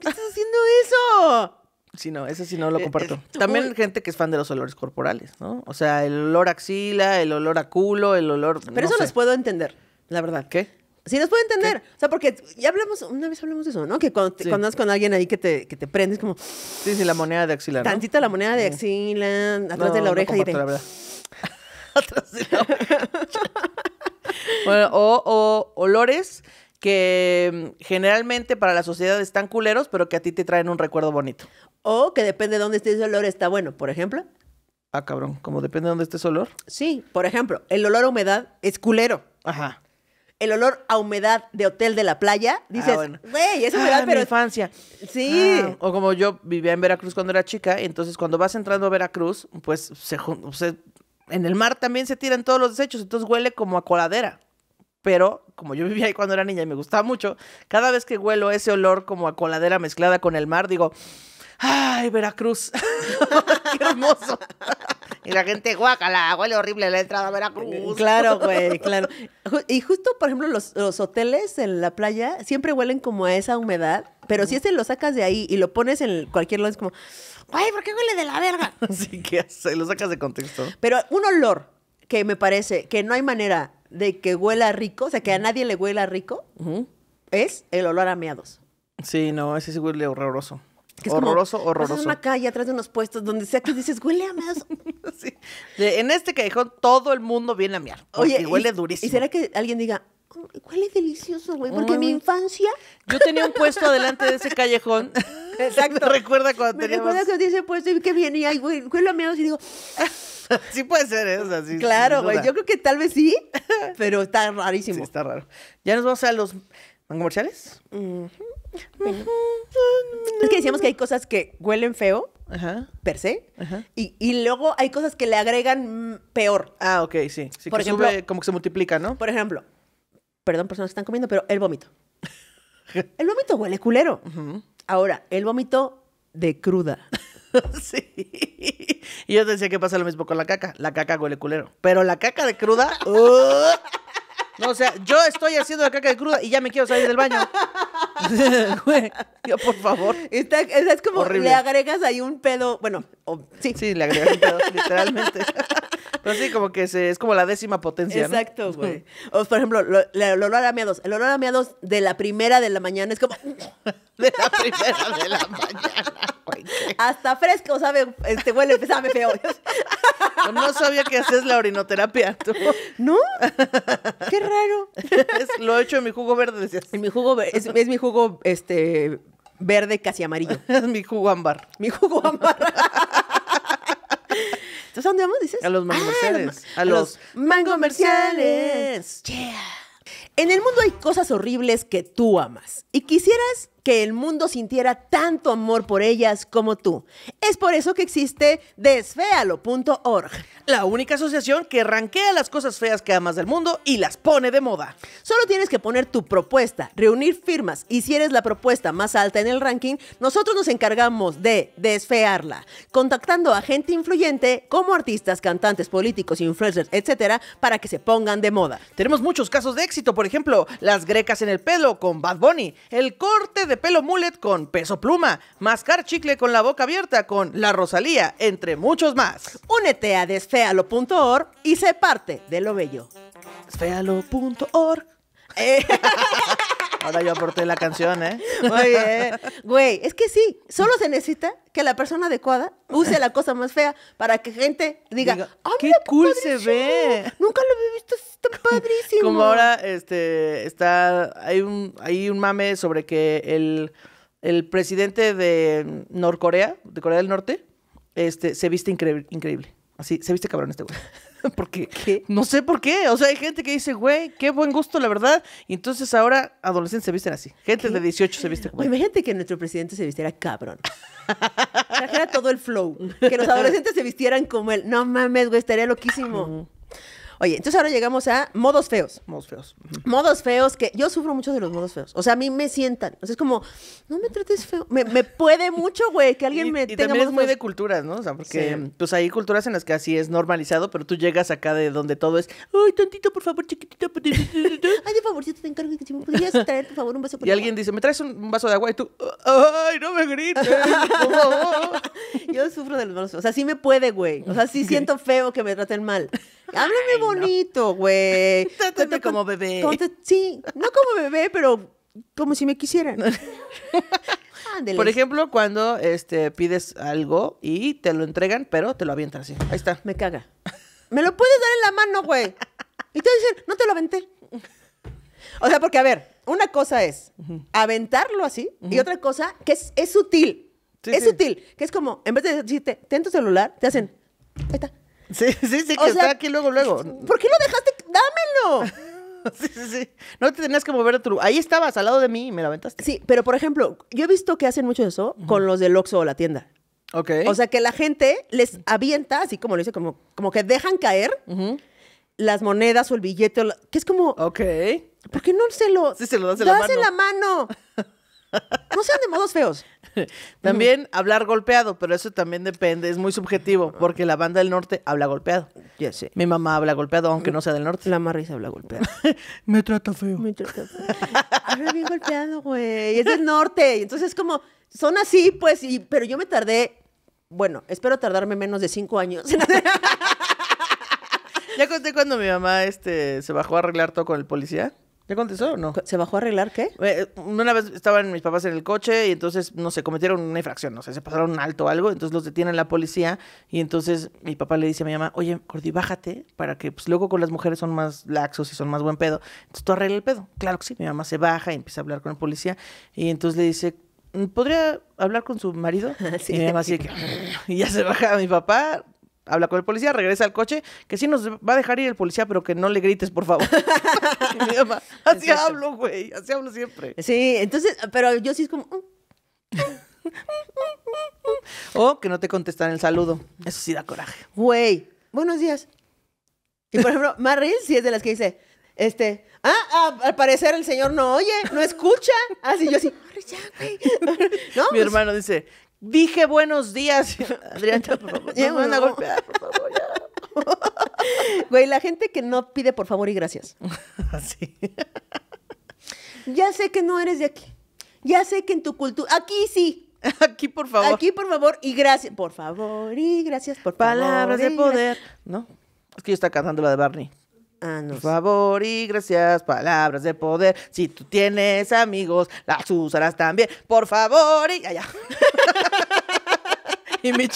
qué estás haciendo eso? Sí, no, ese sí no lo eh, comparto. También gente que es fan de los olores corporales, ¿no? O sea, el olor axila, el olor a culo, el olor. Pero eso les puedo entender, la verdad. ¿Qué? Sí, nos puedo entender. O sea, porque ya hablamos, una vez hablamos de eso, ¿no? Que cuando, andas con alguien ahí que te, que te prendes como. Sí, sí, la moneda de axila. Tantita la moneda de mm. axila, atrás de la oreja y atrás de la oreja. bueno, o, o olores que mm, generalmente para la sociedad están culeros, pero que a ti te traen un recuerdo bonito. O que depende de dónde esté ese olor está bueno, por ejemplo. Ah, cabrón, como depende de dónde esté ese olor. Sí, por ejemplo, el olor a humedad es culero. Ajá. El olor a humedad de hotel de la playa, ah, dices, güey, es ah, humedad, infancia. Sí. Ah, o como yo vivía en Veracruz cuando era chica, entonces cuando vas entrando a Veracruz, pues se, en el mar también se tiran todos los desechos, entonces huele como a coladera pero como yo vivía ahí cuando era niña y me gustaba mucho, cada vez que huelo ese olor como a coladera mezclada con el mar, digo, ¡ay, Veracruz! ¡Qué hermoso! y la gente, guácala, huele horrible la entrada a Veracruz. Claro, güey, claro. Y justo, por ejemplo, los, hoteles en la playa siempre huelen como a esa humedad, pero si este lo sacas de ahí y lo pones en cualquier lugar, es como, ¡ay, ¿por qué huele de la verga! sí, que Lo sacas de contexto. Pero un olor que me parece que no hay manera de que huela rico, o sea, que a nadie le huela rico, es el olor a meados. Sí, no, ese sí huele horroroso. horroroso, horroroso. Es una calle atrás de unos puestos donde sea que dices, huele a meados. sí. En este callejón todo el mundo viene a mear. Oye, huele durísimo. ¿Y será que alguien diga, huele delicioso, güey? Porque mi mm. infancia. Yo tenía un puesto adelante de ese callejón. Exacto. recuerda cuando me Recuerda cuando dice, pues, que viene y güey, güey, lo y digo... Sí puede ser eso, ¿eh? sí Claro, güey, yo creo que tal vez sí, pero está rarísimo. está raro. Ya nos vamos a los comerciales. Es que decíamos que hay cosas que huelen feo, Ajá. per se, Y, luego hay cosas que le agregan peor. Ah, ok, sí. sí por ejemplo, sube, como que se multiplica, ¿no? Por ejemplo, perdón personas que están comiendo, pero el vómito. el vómito huele culero. Ahora, el vómito de cruda. sí. Y yo decía que pasa lo mismo con la caca. La caca huele culero. Pero la caca de cruda. Uh, no, o sea, yo estoy haciendo la caca de cruda y ya me quiero salir del baño. yo, por favor. es como le agregas ahí un pedo. Bueno, sí. Sí, le agregas un pedo, literalmente. Pero sí, como que se, es como la décima potencia. Exacto, güey. por ejemplo, el olor a meados. El olor a meados de la primera de la mañana es como. de la primera de la mañana. Hasta fresco, sabe, este huele, sabe feo. no sabía que haces la orinoterapia. ¿tú? ¿No? Qué raro. lo he hecho en mi jugo verde, decías. En mi jugo es, mi jugo este verde casi amarillo. Es mi jugo ámbar. Mi jugo ámbar. ¿A dónde vamos, dices? A los mangomerciales. Ah, a, los, a mangomerciales. En el mundo hay cosas horribles que tú amas y quisieras que el mundo sintiera tanto amor por ellas como tú. Es por eso que existe desfealo.org. La única asociación que ranquea las cosas feas que amas del mundo y las pone de moda. Solo tienes que poner tu propuesta, reunir firmas y si eres la propuesta más alta en el ranking, nosotros nos encargamos de desfearla, contactando a gente influyente como artistas, cantantes, políticos, influencers, etcétera, para que se pongan de moda. Tenemos muchos casos de éxito, por ejemplo, las grecas en el pelo con Bad Bunny, el corte de de pelo mullet con peso pluma, mascar chicle con la boca abierta con la Rosalía, entre muchos más. Únete a desfealo.org y sé parte de lo bello. Desfealo.org. Ahora yo aporté la canción, ¿eh? Oye, güey, es que sí, solo se necesita que la persona adecuada use la cosa más fea para que gente diga, ah, qué cool se ve. Nunca lo había visto, tan padrísimo. Como ahora, este, está, hay un, hay un mame sobre que el, presidente de Norcorea, de Corea del Norte, este, se viste increíble. Así, se viste cabrón este güey. Porque ¿Qué? no sé por qué. O sea, hay gente que dice, güey, qué buen gusto, la verdad. Y entonces ahora adolescentes se visten así. Gente de 18 se viste como. Imagínate que nuestro presidente se vistiera cabrón. Trajera todo el flow. Que los adolescentes se vistieran como él. No mames, güey, estaría loquísimo. Oye, entonces ahora llegamos a modos feos. Modos feos. Modos feos que yo sufro mucho de los modos feos. O sea, a mí me sientan. O sea, es como, no me trates feo. Me, puede mucho, güey, que alguien me y también es muy de culturas, ¿no? O sea, porque pues hay culturas en las que así es normalizado, pero tú llegas acá de donde todo es, ay, tantito, por favor, chiquitito. Pues, ay, de favor, si te encargo que si me podrías traer, por favor, un vaso. agua. y alguien dice, ¿me traes un, vaso de agua? Y tú, ay, no me grites, O sea, sí me puede, güey. O sea, sí siento feo que me traten mal. Háblame bonito, güey. No. como bebé. sí, no como bebé, pero como si me quisieran. Por ejemplo, cuando este, pides algo y te lo entregan, pero te lo avientan así. Ahí está. Me caga. Me lo puedes dar en la mano, güey. Y te dicen, no te lo aventé. O sea, porque, a ver, una cosa es aventarlo así y otra cosa que es, es sutil es útil sutil, que es como, en vez de decirte, ten tu celular, te hacen, ahí está. Sí, sí, sí, que está aquí luego, luego. ¿Por qué lo dejaste? ¡Dámelo! sí, sí, sí. No te tenías que mover tú. Ahí estabas, al lado de mí, y me la aventaste. Sí, pero por ejemplo, yo he visto que hacen mucho eso con los del Oxxo o la tienda. Ok. O sea, que la gente les avienta, así como lo dice, como, como que dejan caer las monedas o el billete, o que es como... Ok. ¿Por qué no se lo... Sí, se lo das en la mano. en la mano. No sean de modos feos. también hablar golpeado, pero eso también depende, es muy subjetivo, porque la banda del norte habla golpeado. Ya Mi mamá habla golpeado, aunque no sea del norte. La Marisa habla golpeado. Me trata feo. Me trata feo. Habla bien golpeado, güey. Es del norte. Entonces, como, son así, pues, y, pero yo me tardé, bueno, espero tardarme menos de cinco años. ya conté cuando mi mamá este, se bajó a arreglar todo con el policía. ¿Qué contestó o no? ¿Se bajó a arreglar qué? Eh, una vez estaban mis papás en el coche y entonces, no sé, cometieron una infracción, no sé, se pasaron un alto o algo, entonces los detienen la policía y entonces mi papá le dice a mi mamá, oye, Cordy, bájate para que pues, luego con las mujeres son más laxos y son más buen pedo. Entonces tú arregla el pedo. Claro que sí, mi mamá se baja y empieza a hablar con el policía y entonces le dice, ¿podría hablar con su marido? Y mi mamá así y ya se baja mi papá, habla con el policía, regresa al coche, que sí nos va a dejar ir el policía, pero que no le grites, por favor. así hablo, güey, así hablo siempre. Sí, entonces, pero yo sí es como... Mm". o que no te contestan el saludo. Eso sí da coraje. Güey, buenos días. Y por ejemplo, Maril sí es de las que dice, este, ah, ah, al parecer el señor no oye, no escucha. Así yo así, Mi pues hermano dice, Dije buenos días. Adrián, por favor, me van a golpear, por favor, Güey, la gente que no pide por favor y gracias. Así. ya sé que no eres de aquí. Ya sé que en tu cultura. Aquí sí. Aquí, por favor. Aquí, por favor, y gracias. Por favor, y gracias por Palabras de poder. No. Es que yo estaba cantando la de Barney. Por favor y gracias, palabras de poder. Si tú tienes amigos, las usarás también. Por favor y. ya. y mi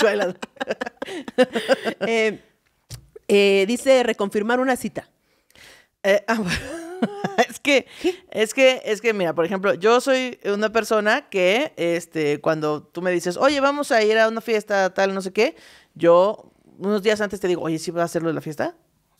eh, eh, dice reconfirmar una cita. Eh, ah, es que, es que, es que, mira, por ejemplo, yo soy una persona que, este, cuando tú me dices, oye, vamos a ir a una fiesta, tal, no sé qué, yo unos días antes te digo, oye, ¿sí vas a hacerlo de la fiesta?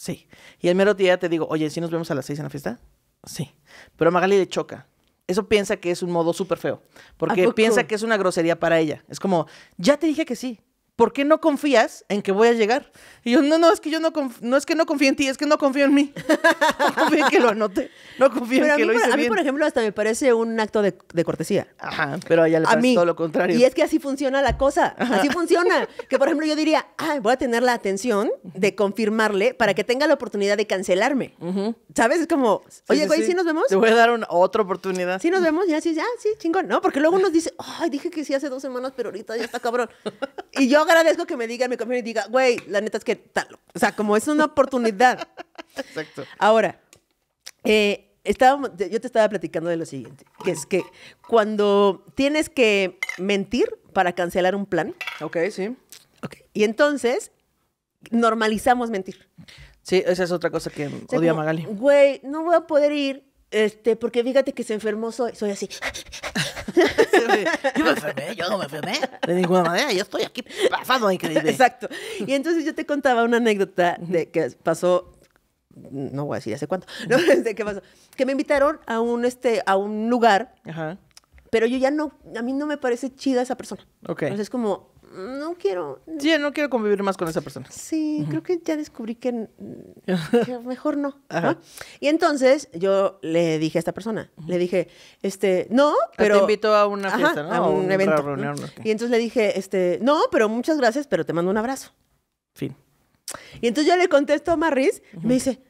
Sí. Y el mero día te digo, oye, ¿sí nos vemos a las seis en la fiesta? Sí. Pero a Magali le choca. Eso piensa que es un modo súper feo. Porque piensa que es una grosería para ella. Es como, ya te dije que sí. ¿por qué no confías en que voy a llegar? Y yo, no, no, es que yo no, no es que no confío en ti, es que no confío en mí. no confío en que lo anote, no confío en que lo hice A mí, por ejemplo, hasta me parece un acto de, cortesía. Ajá, pero ella le parece todo lo contrario. Y es que así funciona la cosa, así funciona. Que, por ejemplo, yo diría, voy a tener la atención de confirmarle para que tenga la oportunidad de cancelarme. ¿Sabes? Es como, oye, güey, sí, nos vemos? Te voy a dar otra oportunidad. Sí nos vemos, ya, sí, ya, sí, chingón. No, porque luego uno dice, ay, dije que sí hace dos semanas, pero ahorita ya está cabrón. y yo, agradezco que me diga mi confíen y diga, güey, la neta es que tal. O sea, como es una oportunidad. Exacto. Ahora, eh, estaba, yo te estaba platicando de lo siguiente, que es que cuando tienes que mentir para cancelar un plan. Ok, sí. y entonces normalizamos mentir. Sí, esa es otra cosa que odia Magali. Güey, no voy a poder ir, este, porque fíjate que se enfermó, soy, soy así. yo me enfermé, yo no me enfermé. De ninguna manera, yo estoy aquí pasando increíble. Exacto. Y entonces yo te contaba una anécdota de que pasó no voy a decir hace cuánto, no, de qué pasó, que me invitaron a un, este, a un lugar, Ajá. pero yo ya no, a mí no me parece chida esa persona. Okay. Entonces es como, no quiero. Sí, no quiero convivir más con esa persona. Sí, creo que ya descubrí que, mejor no, Y entonces yo le dije a esta persona, le dije, este, no, ah, pero. Te invito a una fiesta, A un, evento. Y entonces le dije, este, no, pero muchas gracias, pero te mando un abrazo. Fin. Y entonces yo le contesto a Marris, me dice,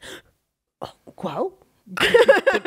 oh, wow.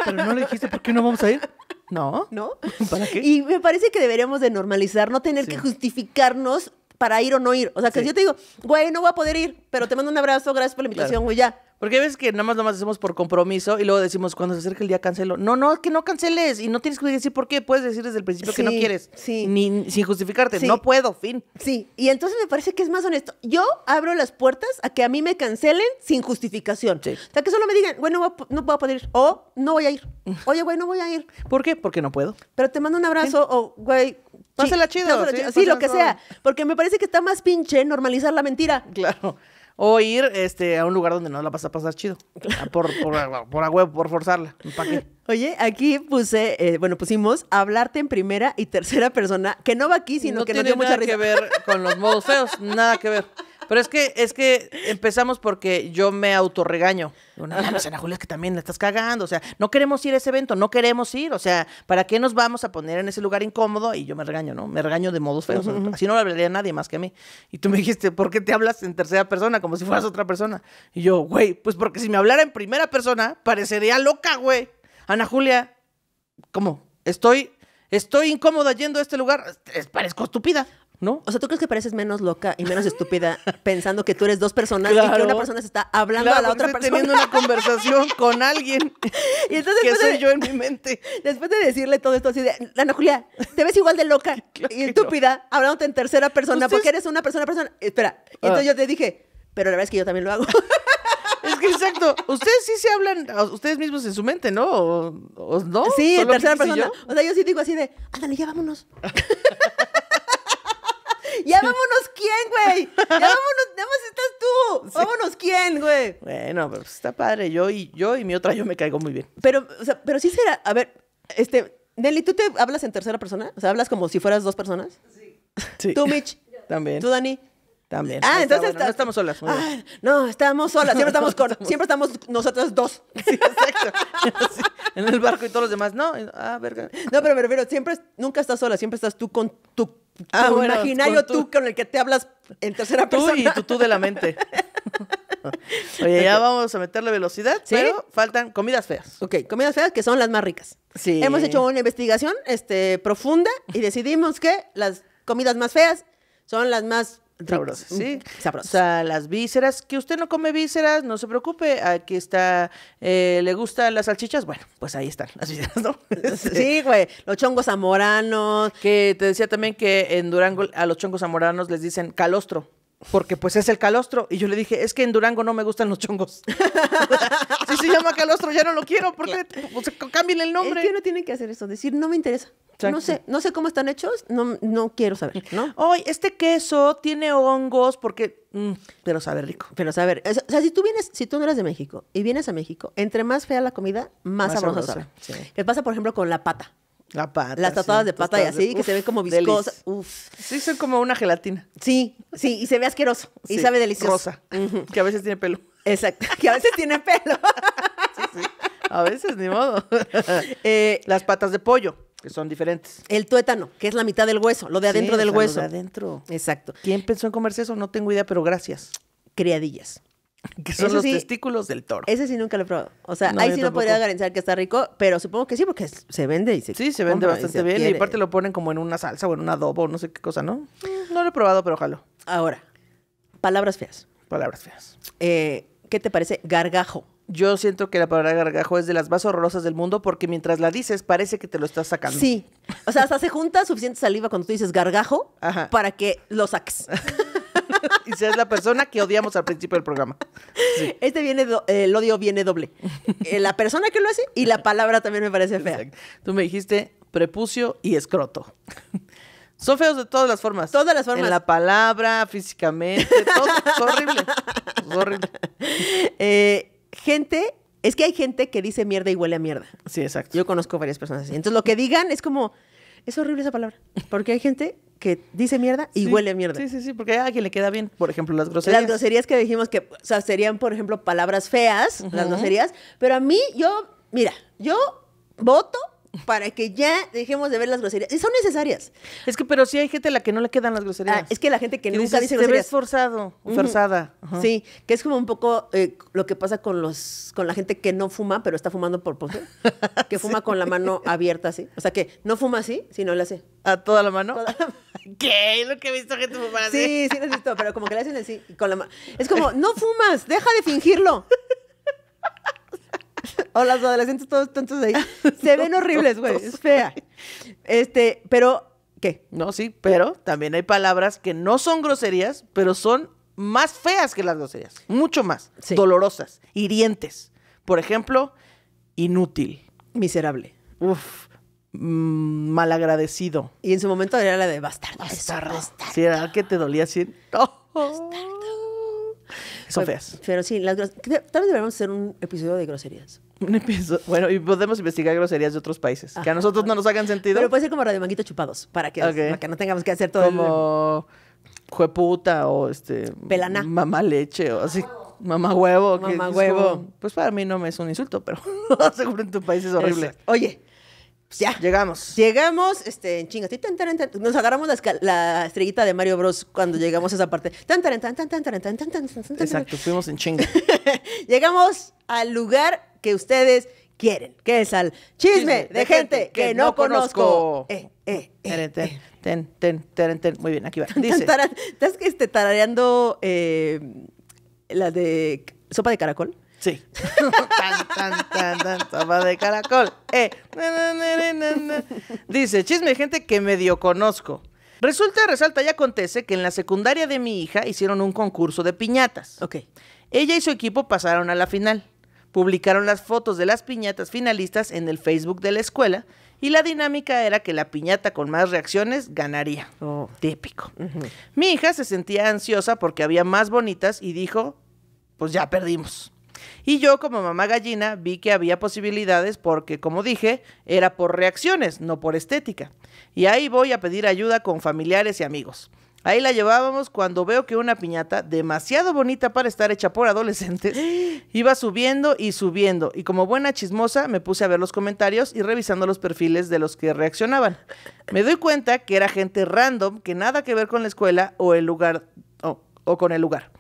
Pero no le dijiste por qué no vamos a ir. No. ¿No? ¿Para qué? Y me parece que deberíamos de normalizar, no tener que justificarnos para ir o no ir. O sea, que si yo te digo, güey, no voy a poder ir, pero te mando un abrazo, gracias por la invitación, güey, ya. Porque ves que nada más, hacemos por compromiso y luego decimos, cuando se acerca el día cancelo. No, no, que no canceles y no tienes que decir por qué. Puedes decir desde el principio que no quieres. Sí. sin justificarte. No puedo, fin. Sí. Y entonces me parece que es más honesto. Yo abro las puertas a que a mí me cancelen sin justificación. Sí. O sea, que solo me digan, bueno, no puedo poder ir. O no voy a ir. Oye, güey, no voy a ir. ¿Por qué? Porque no puedo. Pero te mando un abrazo o, güey, Pásala chido. Sí, lo que sea. Porque me parece que está más pinche normalizar la mentira. Claro. O ir este, a un lugar donde no la vas a pasar chido. Ah, por, por, por a huevo, por forzarla. Oye, aquí puse, eh, bueno, pusimos hablarte en primera y tercera persona, que no va aquí, sino que tiene no tiene nada que ver con los modos feos, nada que ver. Pero es que, es que empezamos porque yo me autorregaño. No, no, Ana Julia, es que también la estás cagando. O sea, no queremos ir a ese evento, no queremos ir. O sea, ¿para qué nos vamos a poner en ese lugar incómodo? Y yo me regaño, ¿no? Me regaño de modos feos. Así no lo hablaría nadie más que a mí. Y tú me dijiste, ¿por qué te hablas en tercera persona como si fueras otra persona? Y yo, güey, pues porque si me hablara en primera persona, parecería loca, güey. Ana Julia, ¿cómo? Estoy, estoy incómoda yendo a este lugar. parezco estúpida. ¿No? O sea, ¿tú crees que pareces menos loca y menos estúpida pensando que tú eres dos personas y que una persona se está hablando a la otra persona? teniendo una conversación con alguien y entonces que soy yo en mi mente. Después de decirle todo esto así de, Ana Julia, te ves igual de loca y estúpida hablándote en tercera persona pues porque eres una persona, persona. Espera, entonces ah. yo te dije, pero la verdad es que yo también lo hago. Es que exacto. Ustedes sí se hablan ustedes mismos en su mente, ¿no? ¿O, no? Sí, en tercera persona. O sea, yo sí digo así de, ándale, ya vámonos. Ya vámonos quién, güey. Ya vámonos, nada estás tú. Vámonos quién, güey. Bueno, pero pues está padre. Yo y yo y mi otra yo me caigo muy bien. Pero, o sea, pero sí será, a ver, este, Nelly, ¿tú te hablas en tercera persona? O sea, hablas como si fueras dos personas. Sí. Tú, Mitch. También. Tú, Dani. También. Ah, entonces no estamos solas. Ah, no, estamos solas. Siempre estamos con, siempre estamos nosotros dos. Sí, exacto. en el barco y todos los demás. No, ah, verga. No, pero me refiero, siempre, nunca estás sola, siempre estás tú con tu como ah, yo imaginario tú, con el que te hablas en tercera persona. y tú, de la mente. Oye, ya vamos a meterle velocidad, pero faltan comidas feas. Ok, comidas feas que son las más ricas. Hemos hecho una investigación este, profunda y decidimos que las comidas más feas son las más Sabrosas, ¿sí? Mm, Sabrosas. O sea, las vísceras, que usted no come vísceras, no se preocupe, aquí está, eh, le gustan las salchichas, bueno, pues ahí están las vísceras, ¿no? sí, güey, los chongos zamoranos. Que te decía también que en Durango a los chongos zamoranos les dicen calostro porque pues es el calostro. Y yo le dije, es que en Durango no me gustan los chongos. si se llama calostro, ya no lo quiero, porque cambien el nombre. Es no tienen que hacer eso, decir, no me interesa. No sé, no sé cómo están hechos, no, no quiero saber, ¿no? Hoy, este queso tiene hongos porque... Mm, pero sabe rico. Pero sabe, o sea, si tú vienes, si tú no eres de México y vienes a México, entre más fea la comida, más, más sabrosa. ¿Qué pasa, por ejemplo, con la pata? La pata. Las tatuadas de pata y así, que se ve como viscosa Uf. Sí, son como una gelatina. Sí, sí, y se ve asqueroso. Y sabe delicioso. Que a veces tiene pelo. Exacto. Que a veces tiene pelo. sí, a veces, ni modo. Eh, Las patas de pollo, que son diferentes. El tuétano, que es la mitad del hueso, lo de adentro del hueso. de adentro. Exacto. ¿Quién pensó en comerse eso? No tengo idea, pero gracias. Criadillas. que son los testículos del toro. Ese sí nunca lo he probado. O sea, ahí sí no podría garantizar que está rico, pero supongo que sí, porque se vende y se Sí, se vende bastante bien y aparte lo ponen como en una salsa o en un adobo o no sé qué cosa, ¿no? Mm. No lo he probado, pero ojalá. Ahora, palabras feas. Palabras feas. Eh, ¿Qué te parece gargajo? Yo siento que la palabra gargajo es de las más horrorosas del mundo porque mientras la dices parece que te lo estás sacando. Sí. O sea, hasta se junta suficiente saliva cuando tú dices gargajo para que lo saques. y seas la persona que odiamos al principio del programa. Este viene, el odio viene doble. Eh, la persona que lo hace y la palabra también me parece fea. Tú me dijiste prepucio y escroto. Son feos de todas las formas. Todas las formas. En la palabra, físicamente, todo. es horrible. Es horrible. Eh, gente, es que hay gente que dice mierda y huele a mierda. Sí, exacto. Yo conozco varias personas así. Entonces, lo que digan es como, es horrible esa palabra, porque hay gente que dice mierda y huele a mierda. Sí, sí, sí, porque a quien le queda bien, por ejemplo, las groserías. Las groserías que dijimos que, serían, por ejemplo, palabras feas, las groserías, pero a mí yo, mira, yo voto para que ya dejemos de ver las groserías. Y son necesarias. Es que, pero sí hay gente a la que no le quedan las groserías. Ah, es que la gente que, nunca dice groserías. forzada. Sí, que es como un poco eh, lo que pasa con los con la gente que no fuma, pero está fumando por poder. que fuma con la mano abierta así. O sea, que no fuma así, sino le hace. ¿A toda la mano? ¿Qué? Es lo que he visto gente fumar así. Sí, sí lo he visto, pero como que le hacen así. Con la mano. Es como, no fumas, deja de fingirlo. o las adolescentes todos tontos ahí. Se ven horribles, güey. Es fea. Este, pero, ¿qué? No, sí, pero también hay palabras que no son groserías, pero son más feas que las groserías. Mucho más. Dolorosas, hirientes. Por ejemplo, inútil. Miserable. Uf. Mm, malagradecido. Y en su momento era la de bastardo. Bastardo. Sí, era que te dolía así. Oh. Son feas. Pero sí, las tal vez deberíamos hacer un episodio de groserías. Un episodio. Bueno, y podemos investigar groserías de otros países. Que a nosotros no nos hagan sentido. Pero puede ser como Radio Manguito Chupados, para que, no tengamos que hacer todo como... el... Jueputa o este... Pelana. Mamá leche o así. Mamá huevo. Mamá huevo. pues para mí no me es un insulto, pero seguro en tu país es horrible. Oye, ya. Llegamos. Llegamos, este, en chingas. Nos agarramos la, estrellita de Mario Bros. cuando llegamos a esa parte. Exacto, fuimos en chinga. llegamos al lugar que ustedes quieren, que es al chisme, de, gente, que, no conozco. ten, ten, ten, ten, Muy bien, aquí va. Dice. ¿Estás tarareando la de sopa de caracol? Sí. tan, tan, tan, tan, de caracol. Eh. Dice, chisme gente que medio conozco. Resulta, resalta y acontece que en la secundaria de mi hija hicieron un concurso de piñatas. Ok. Ella y su equipo pasaron a la final. Publicaron las fotos de las piñatas finalistas en el Facebook de la escuela y la dinámica era que la piñata con más reacciones ganaría. Oh. Típico. Mi hija se sentía ansiosa porque había más bonitas y dijo, pues ya perdimos. Y yo como mamá gallina vi que había posibilidades porque, como dije, era por reacciones, no por estética. Y ahí voy a pedir ayuda con familiares y amigos. Ahí la llevábamos cuando veo que una piñata, demasiado bonita para estar hecha por adolescentes, iba subiendo y subiendo. Y como buena chismosa, me puse a ver los comentarios y revisando los perfiles de los que reaccionaban. Me doy cuenta que era gente random que nada que ver con la escuela o el lugar o, con el lugar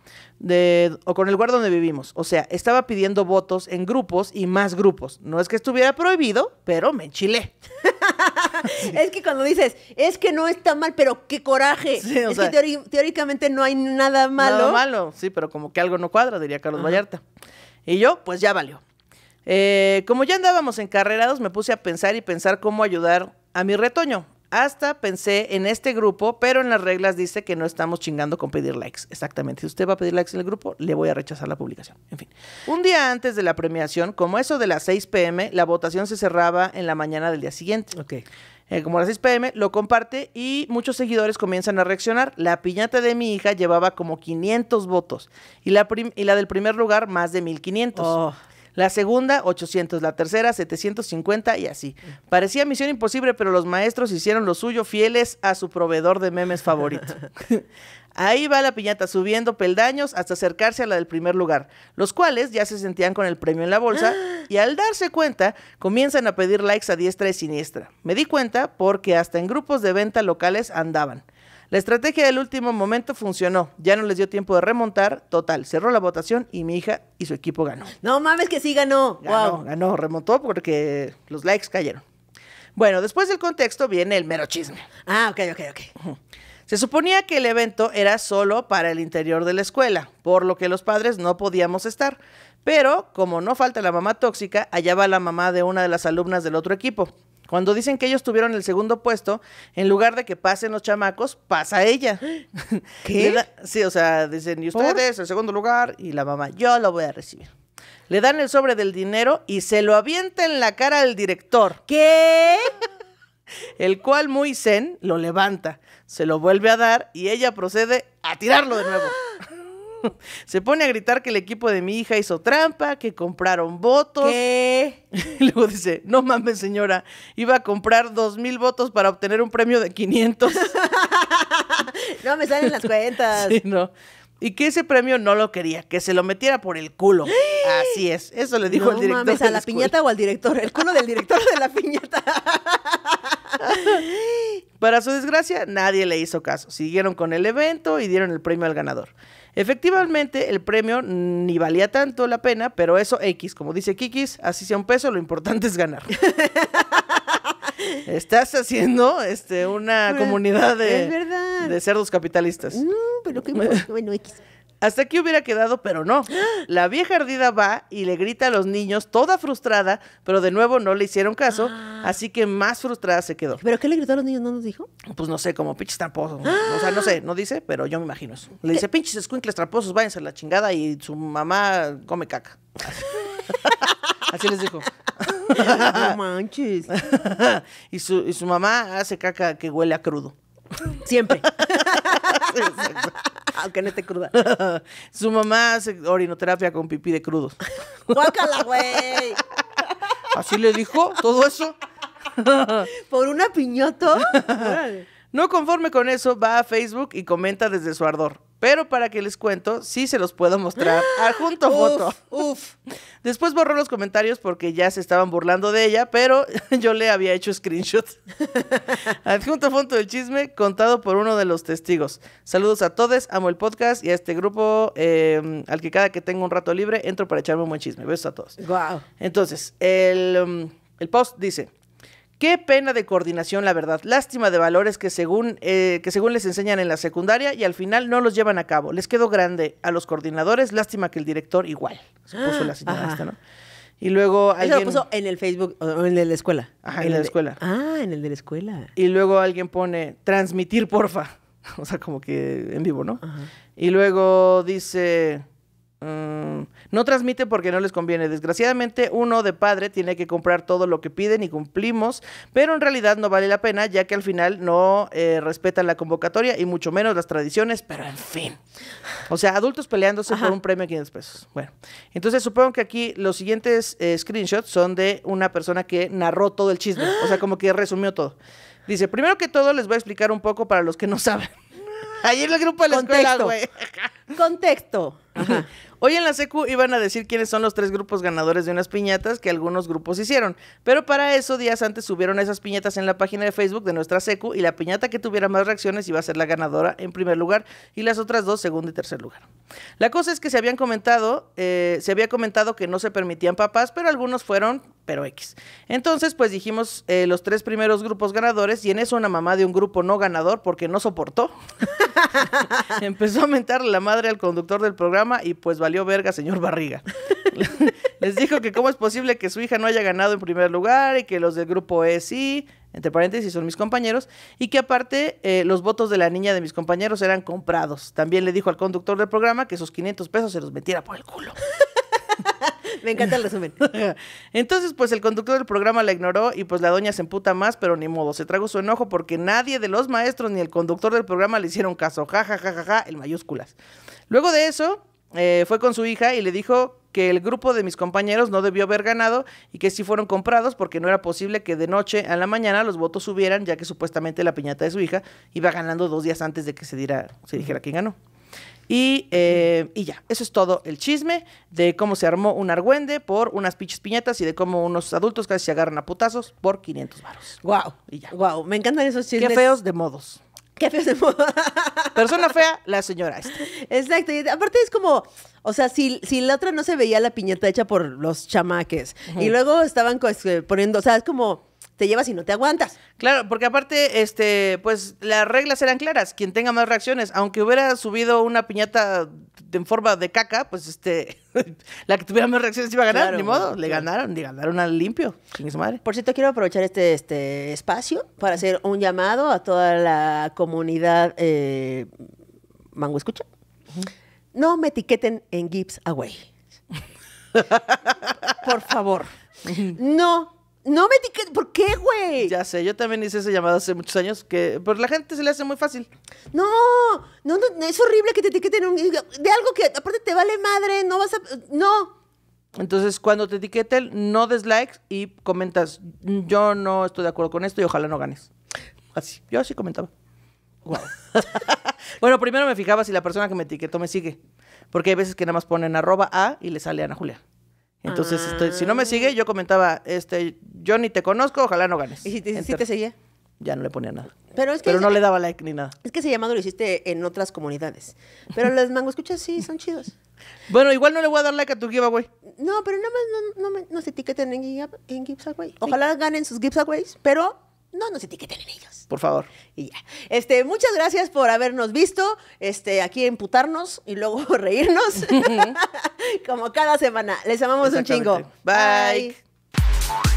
o con el lugar donde vivimos. O sea, estaba pidiendo votos en grupos y más grupos. No es que estuviera prohibido, pero me enchilé. Es que cuando dices, es que no está mal, pero qué coraje. es que teóricamente no hay nada malo. Nada malo, sí, pero como que algo no cuadra, diría Carlos Vallarta. Y yo, pues ya valió. Eh, como ya andábamos encarrerados, me puse a pensar y pensar cómo ayudar a mi retoño, hasta pensé en este grupo, pero en las reglas dice que no estamos chingando con pedir likes. Exactamente. Si usted va a pedir likes en el grupo, le voy a rechazar la publicación. En fin. Un día antes de la premiación, como eso de las 6 pm, la votación se cerraba en la mañana del día siguiente. Ok. Eh, como las 6 pm, lo comparte y muchos seguidores comienzan a reaccionar. La piñata de mi hija llevaba como 500 votos y la, y la del primer lugar más de 1500. Oh. La segunda, 800. La tercera, 750 y así. Parecía misión imposible, pero los maestros hicieron lo suyo fieles a su proveedor de memes favorito. Ahí va la piñata, subiendo peldaños hasta acercarse a la del primer lugar, los cuales ya se sentían con el premio en la bolsa y al darse cuenta comienzan a pedir likes a diestra y siniestra. Me di cuenta porque hasta en grupos de venta locales andaban. La estrategia del último momento funcionó. Ya no les dio tiempo de remontar. Total, cerró la votación y mi hija y su equipo ganó. No mames que sí ganó. Ganó, ganó. Remontó porque los likes cayeron. Bueno, después del contexto viene el mero chisme. Ah, ok, ok, ok. Se suponía que el evento era solo para el interior de la escuela, por lo que los padres no podíamos estar. Pero, como no falta la mamá tóxica, allá va la mamá de una de las alumnas del otro equipo. Cuando dicen que ellos tuvieron el segundo puesto, en lugar de que pasen los chamacos, pasa ella. ¿Qué? sí, o sea, dicen, y ustedes, el segundo lugar, y la mamá, yo lo voy a recibir. Le dan el sobre del dinero y se lo avienta en la cara al director. ¿Qué? el cual muy zen lo levanta, se lo vuelve a dar y ella procede a tirarlo de nuevo. Se pone a gritar que el equipo de mi hija hizo trampa, que compraron votos. ¿Qué? Luego dice, no mames señora, iba a comprar dos mil votos para obtener un premio de 500. no me salen las cuentas. Y que ese premio no lo quería, que se lo metiera por el culo. Así es, eso le dijo al el director. Mames, ¿A la, la piñata o al director? El culo del director de la piñata. Para su desgracia, nadie le hizo caso. Siguieron con el evento y dieron el premio al ganador. Efectivamente, el premio ni valía tanto la pena, pero eso X, como dice Kikis, así sea un peso, lo importante es ganar. Estás haciendo este, una pues, comunidad de, de cerdos capitalistas. Mm, pero qué bueno, X. Hasta aquí hubiera quedado, pero no. La vieja ardida va y le grita a los niños, toda frustrada, pero de nuevo no le hicieron caso, ah. así que más frustrada se quedó. ¿Pero qué le gritó a los niños? ¿No nos dijo? Pues no sé, como pinches tramposos. O sea, no sé, no dice, pero yo me imagino eso. Le eh. dice, pinches escuincles tramposos, váyanse a la chingada y su mamá come caca. así les dijo. No manches. y, su, y su mamá hace caca que huele a crudo. Siempre. Aunque no esté cruda. Su mamá hace orinoterapia con pipí de crudos. ¡Guácala, güey! ¿Así le dijo todo eso? ¿Por una piñoto? no conforme con eso, va a Facebook y comenta desde su ardor. Pero para que les cuento, sí se los puedo mostrar. Adjunto ah, foto. Uf, Después borró los comentarios porque ya se estaban burlando de ella, pero yo le había hecho screenshot. Adjunto foto del chisme contado por uno de los testigos. Saludos a todos, amo el podcast y a este grupo em, al que cada que tengo un rato libre entro para echarme un buen chisme. Besos a todos. Wow. Entonces, el, em, el post dice. Qué pena de coordinación, la verdad. Lástima de valores que según, eh, que según les enseñan en la secundaria y al final no los llevan a cabo. Les quedó grande a los coordinadores. Lástima que el director igual. Se ah, puso la señora esta, ¿no? Y luego alguien... Eso lo puso en el Facebook en la escuela. Ajá, en, la escuela. Ah, en el de la escuela. Y luego alguien pone, transmitir, porfa. O sea, como que en vivo, ¿no? Y luego dice, Mm, no transmite porque no les conviene. Desgraciadamente, uno de padre tiene que comprar todo lo que piden y cumplimos, pero en realidad no vale la pena, ya que al final no eh, respetan la convocatoria y mucho menos las tradiciones, pero en fin. O sea, adultos peleándose por un premio de 500 pesos. Bueno, entonces supongo que aquí los siguientes eh, screenshots son de una persona que narró todo el chisme, o sea, como que resumió todo. Dice, primero que todo les voy a explicar un poco para los que no saben. Ahí en el grupo de la Contexto. Contexto. Hoy en la secu iban a decir quiénes son los tres grupos ganadores de unas piñatas que algunos grupos hicieron, pero para eso días antes subieron esas piñatas en la página de Facebook de nuestra secu y la piñata que tuviera más reacciones iba a ser la ganadora en primer lugar y las otras dos segundo y tercer lugar. La cosa es que se habían comentado, eh, se había comentado que no se permitían papás, pero algunos fueron pero X. Entonces, pues dijimos eh, los tres primeros grupos ganadores y en eso una mamá de un grupo no ganador porque no soportó. Empezó a mentarle la madre al conductor del programa y pues valió verga, señor Barriga. Les dijo que cómo es posible que su hija no haya ganado en primer lugar y que los del grupo E sí, entre paréntesis son mis compañeros, y que aparte eh, los votos de la niña de mis compañeros eran comprados. También le dijo al conductor del programa que esos 500 pesos se los metiera por el culo. Me encanta el resumen. Entonces, pues el conductor del programa la ignoró y pues la doña se emputa más, pero ni modo, se tragó su enojo porque nadie de los maestros ni el conductor del programa le hicieron caso. Ja, ja, ja, ja, ja, en mayúsculas. Luego de eso, eh, fue con su hija y le dijo que el grupo de mis compañeros no debió haber ganado y que sí fueron comprados porque no era posible que de noche a la mañana los votos subieran, ya que supuestamente la piñata de su hija iba ganando dos días antes de que se, diera, se dijera quién ganó. Eh, y, ya, eso es todo el chisme de cómo se armó un argüende por unas pinches piñatas y de cómo unos adultos casi se agarran a putazos por 500 varos. Wow. Y ya. Wow, me encantan esos chismes. Qué feos de modos. Qué feos de modos. Persona fea, la señora esta. Exacto. Y aparte es como, o sea, si, la otra no se veía la piñata hecha por los chamaques y luego estaban pues, eh, poniendo, o sea, es como te llevas y no te aguantas. Claro, porque aparte, este, pues las reglas eran claras, quien tenga más reacciones, aunque hubiera subido una piñata en forma de caca, pues este, la que tuviera más reacciones iba a ganar, ni modo, le ganaron, le ganaron al limpio, sin su madre. Por cierto, quiero aprovechar este, este espacio para hacer un llamado a toda la comunidad eh, Mango Escucha. No me etiqueten en Gibbs Away. Por favor. No no me etiquetes. ¿Por qué, güey? Ya sé, yo también hice ese llamado hace muchos años, que por la gente se le hace muy fácil. No, no, no es horrible que te etiqueten un, de algo que aparte te vale madre, no vas a... No. Entonces, cuando te etiqueten, no des y comentas, yo no estoy de acuerdo con esto y ojalá no ganes. Así, yo así comentaba. bueno, primero me fijaba si la persona que me etiquetó me sigue, porque hay veces que nada más ponen arroba a y le sale Ana Julia. Entonces, este, si no me ah. sigue, yo comentaba, este, yo ni te conozco, ojalá no ganes. ¿Y si te, seguía? Ya no le ponía nada. Pero, Pero no le daba like ni nada. Es que ese llamado lo hiciste en otras comunidades. Pero las mango escuchas sí, son chidos. Bueno, igual no le voy a dar like a tu giveaway. No, pero nada más no, no, etiqueten en, en giveaway. Ojalá ganen sus giveaways, pero no nos etiqueten en ellos. Por favor. Y ya. Este, muchas gracias por habernos visto, este, aquí emputarnos y luego reírnos, como cada semana. Les amamos un chingo. Bye. Bye.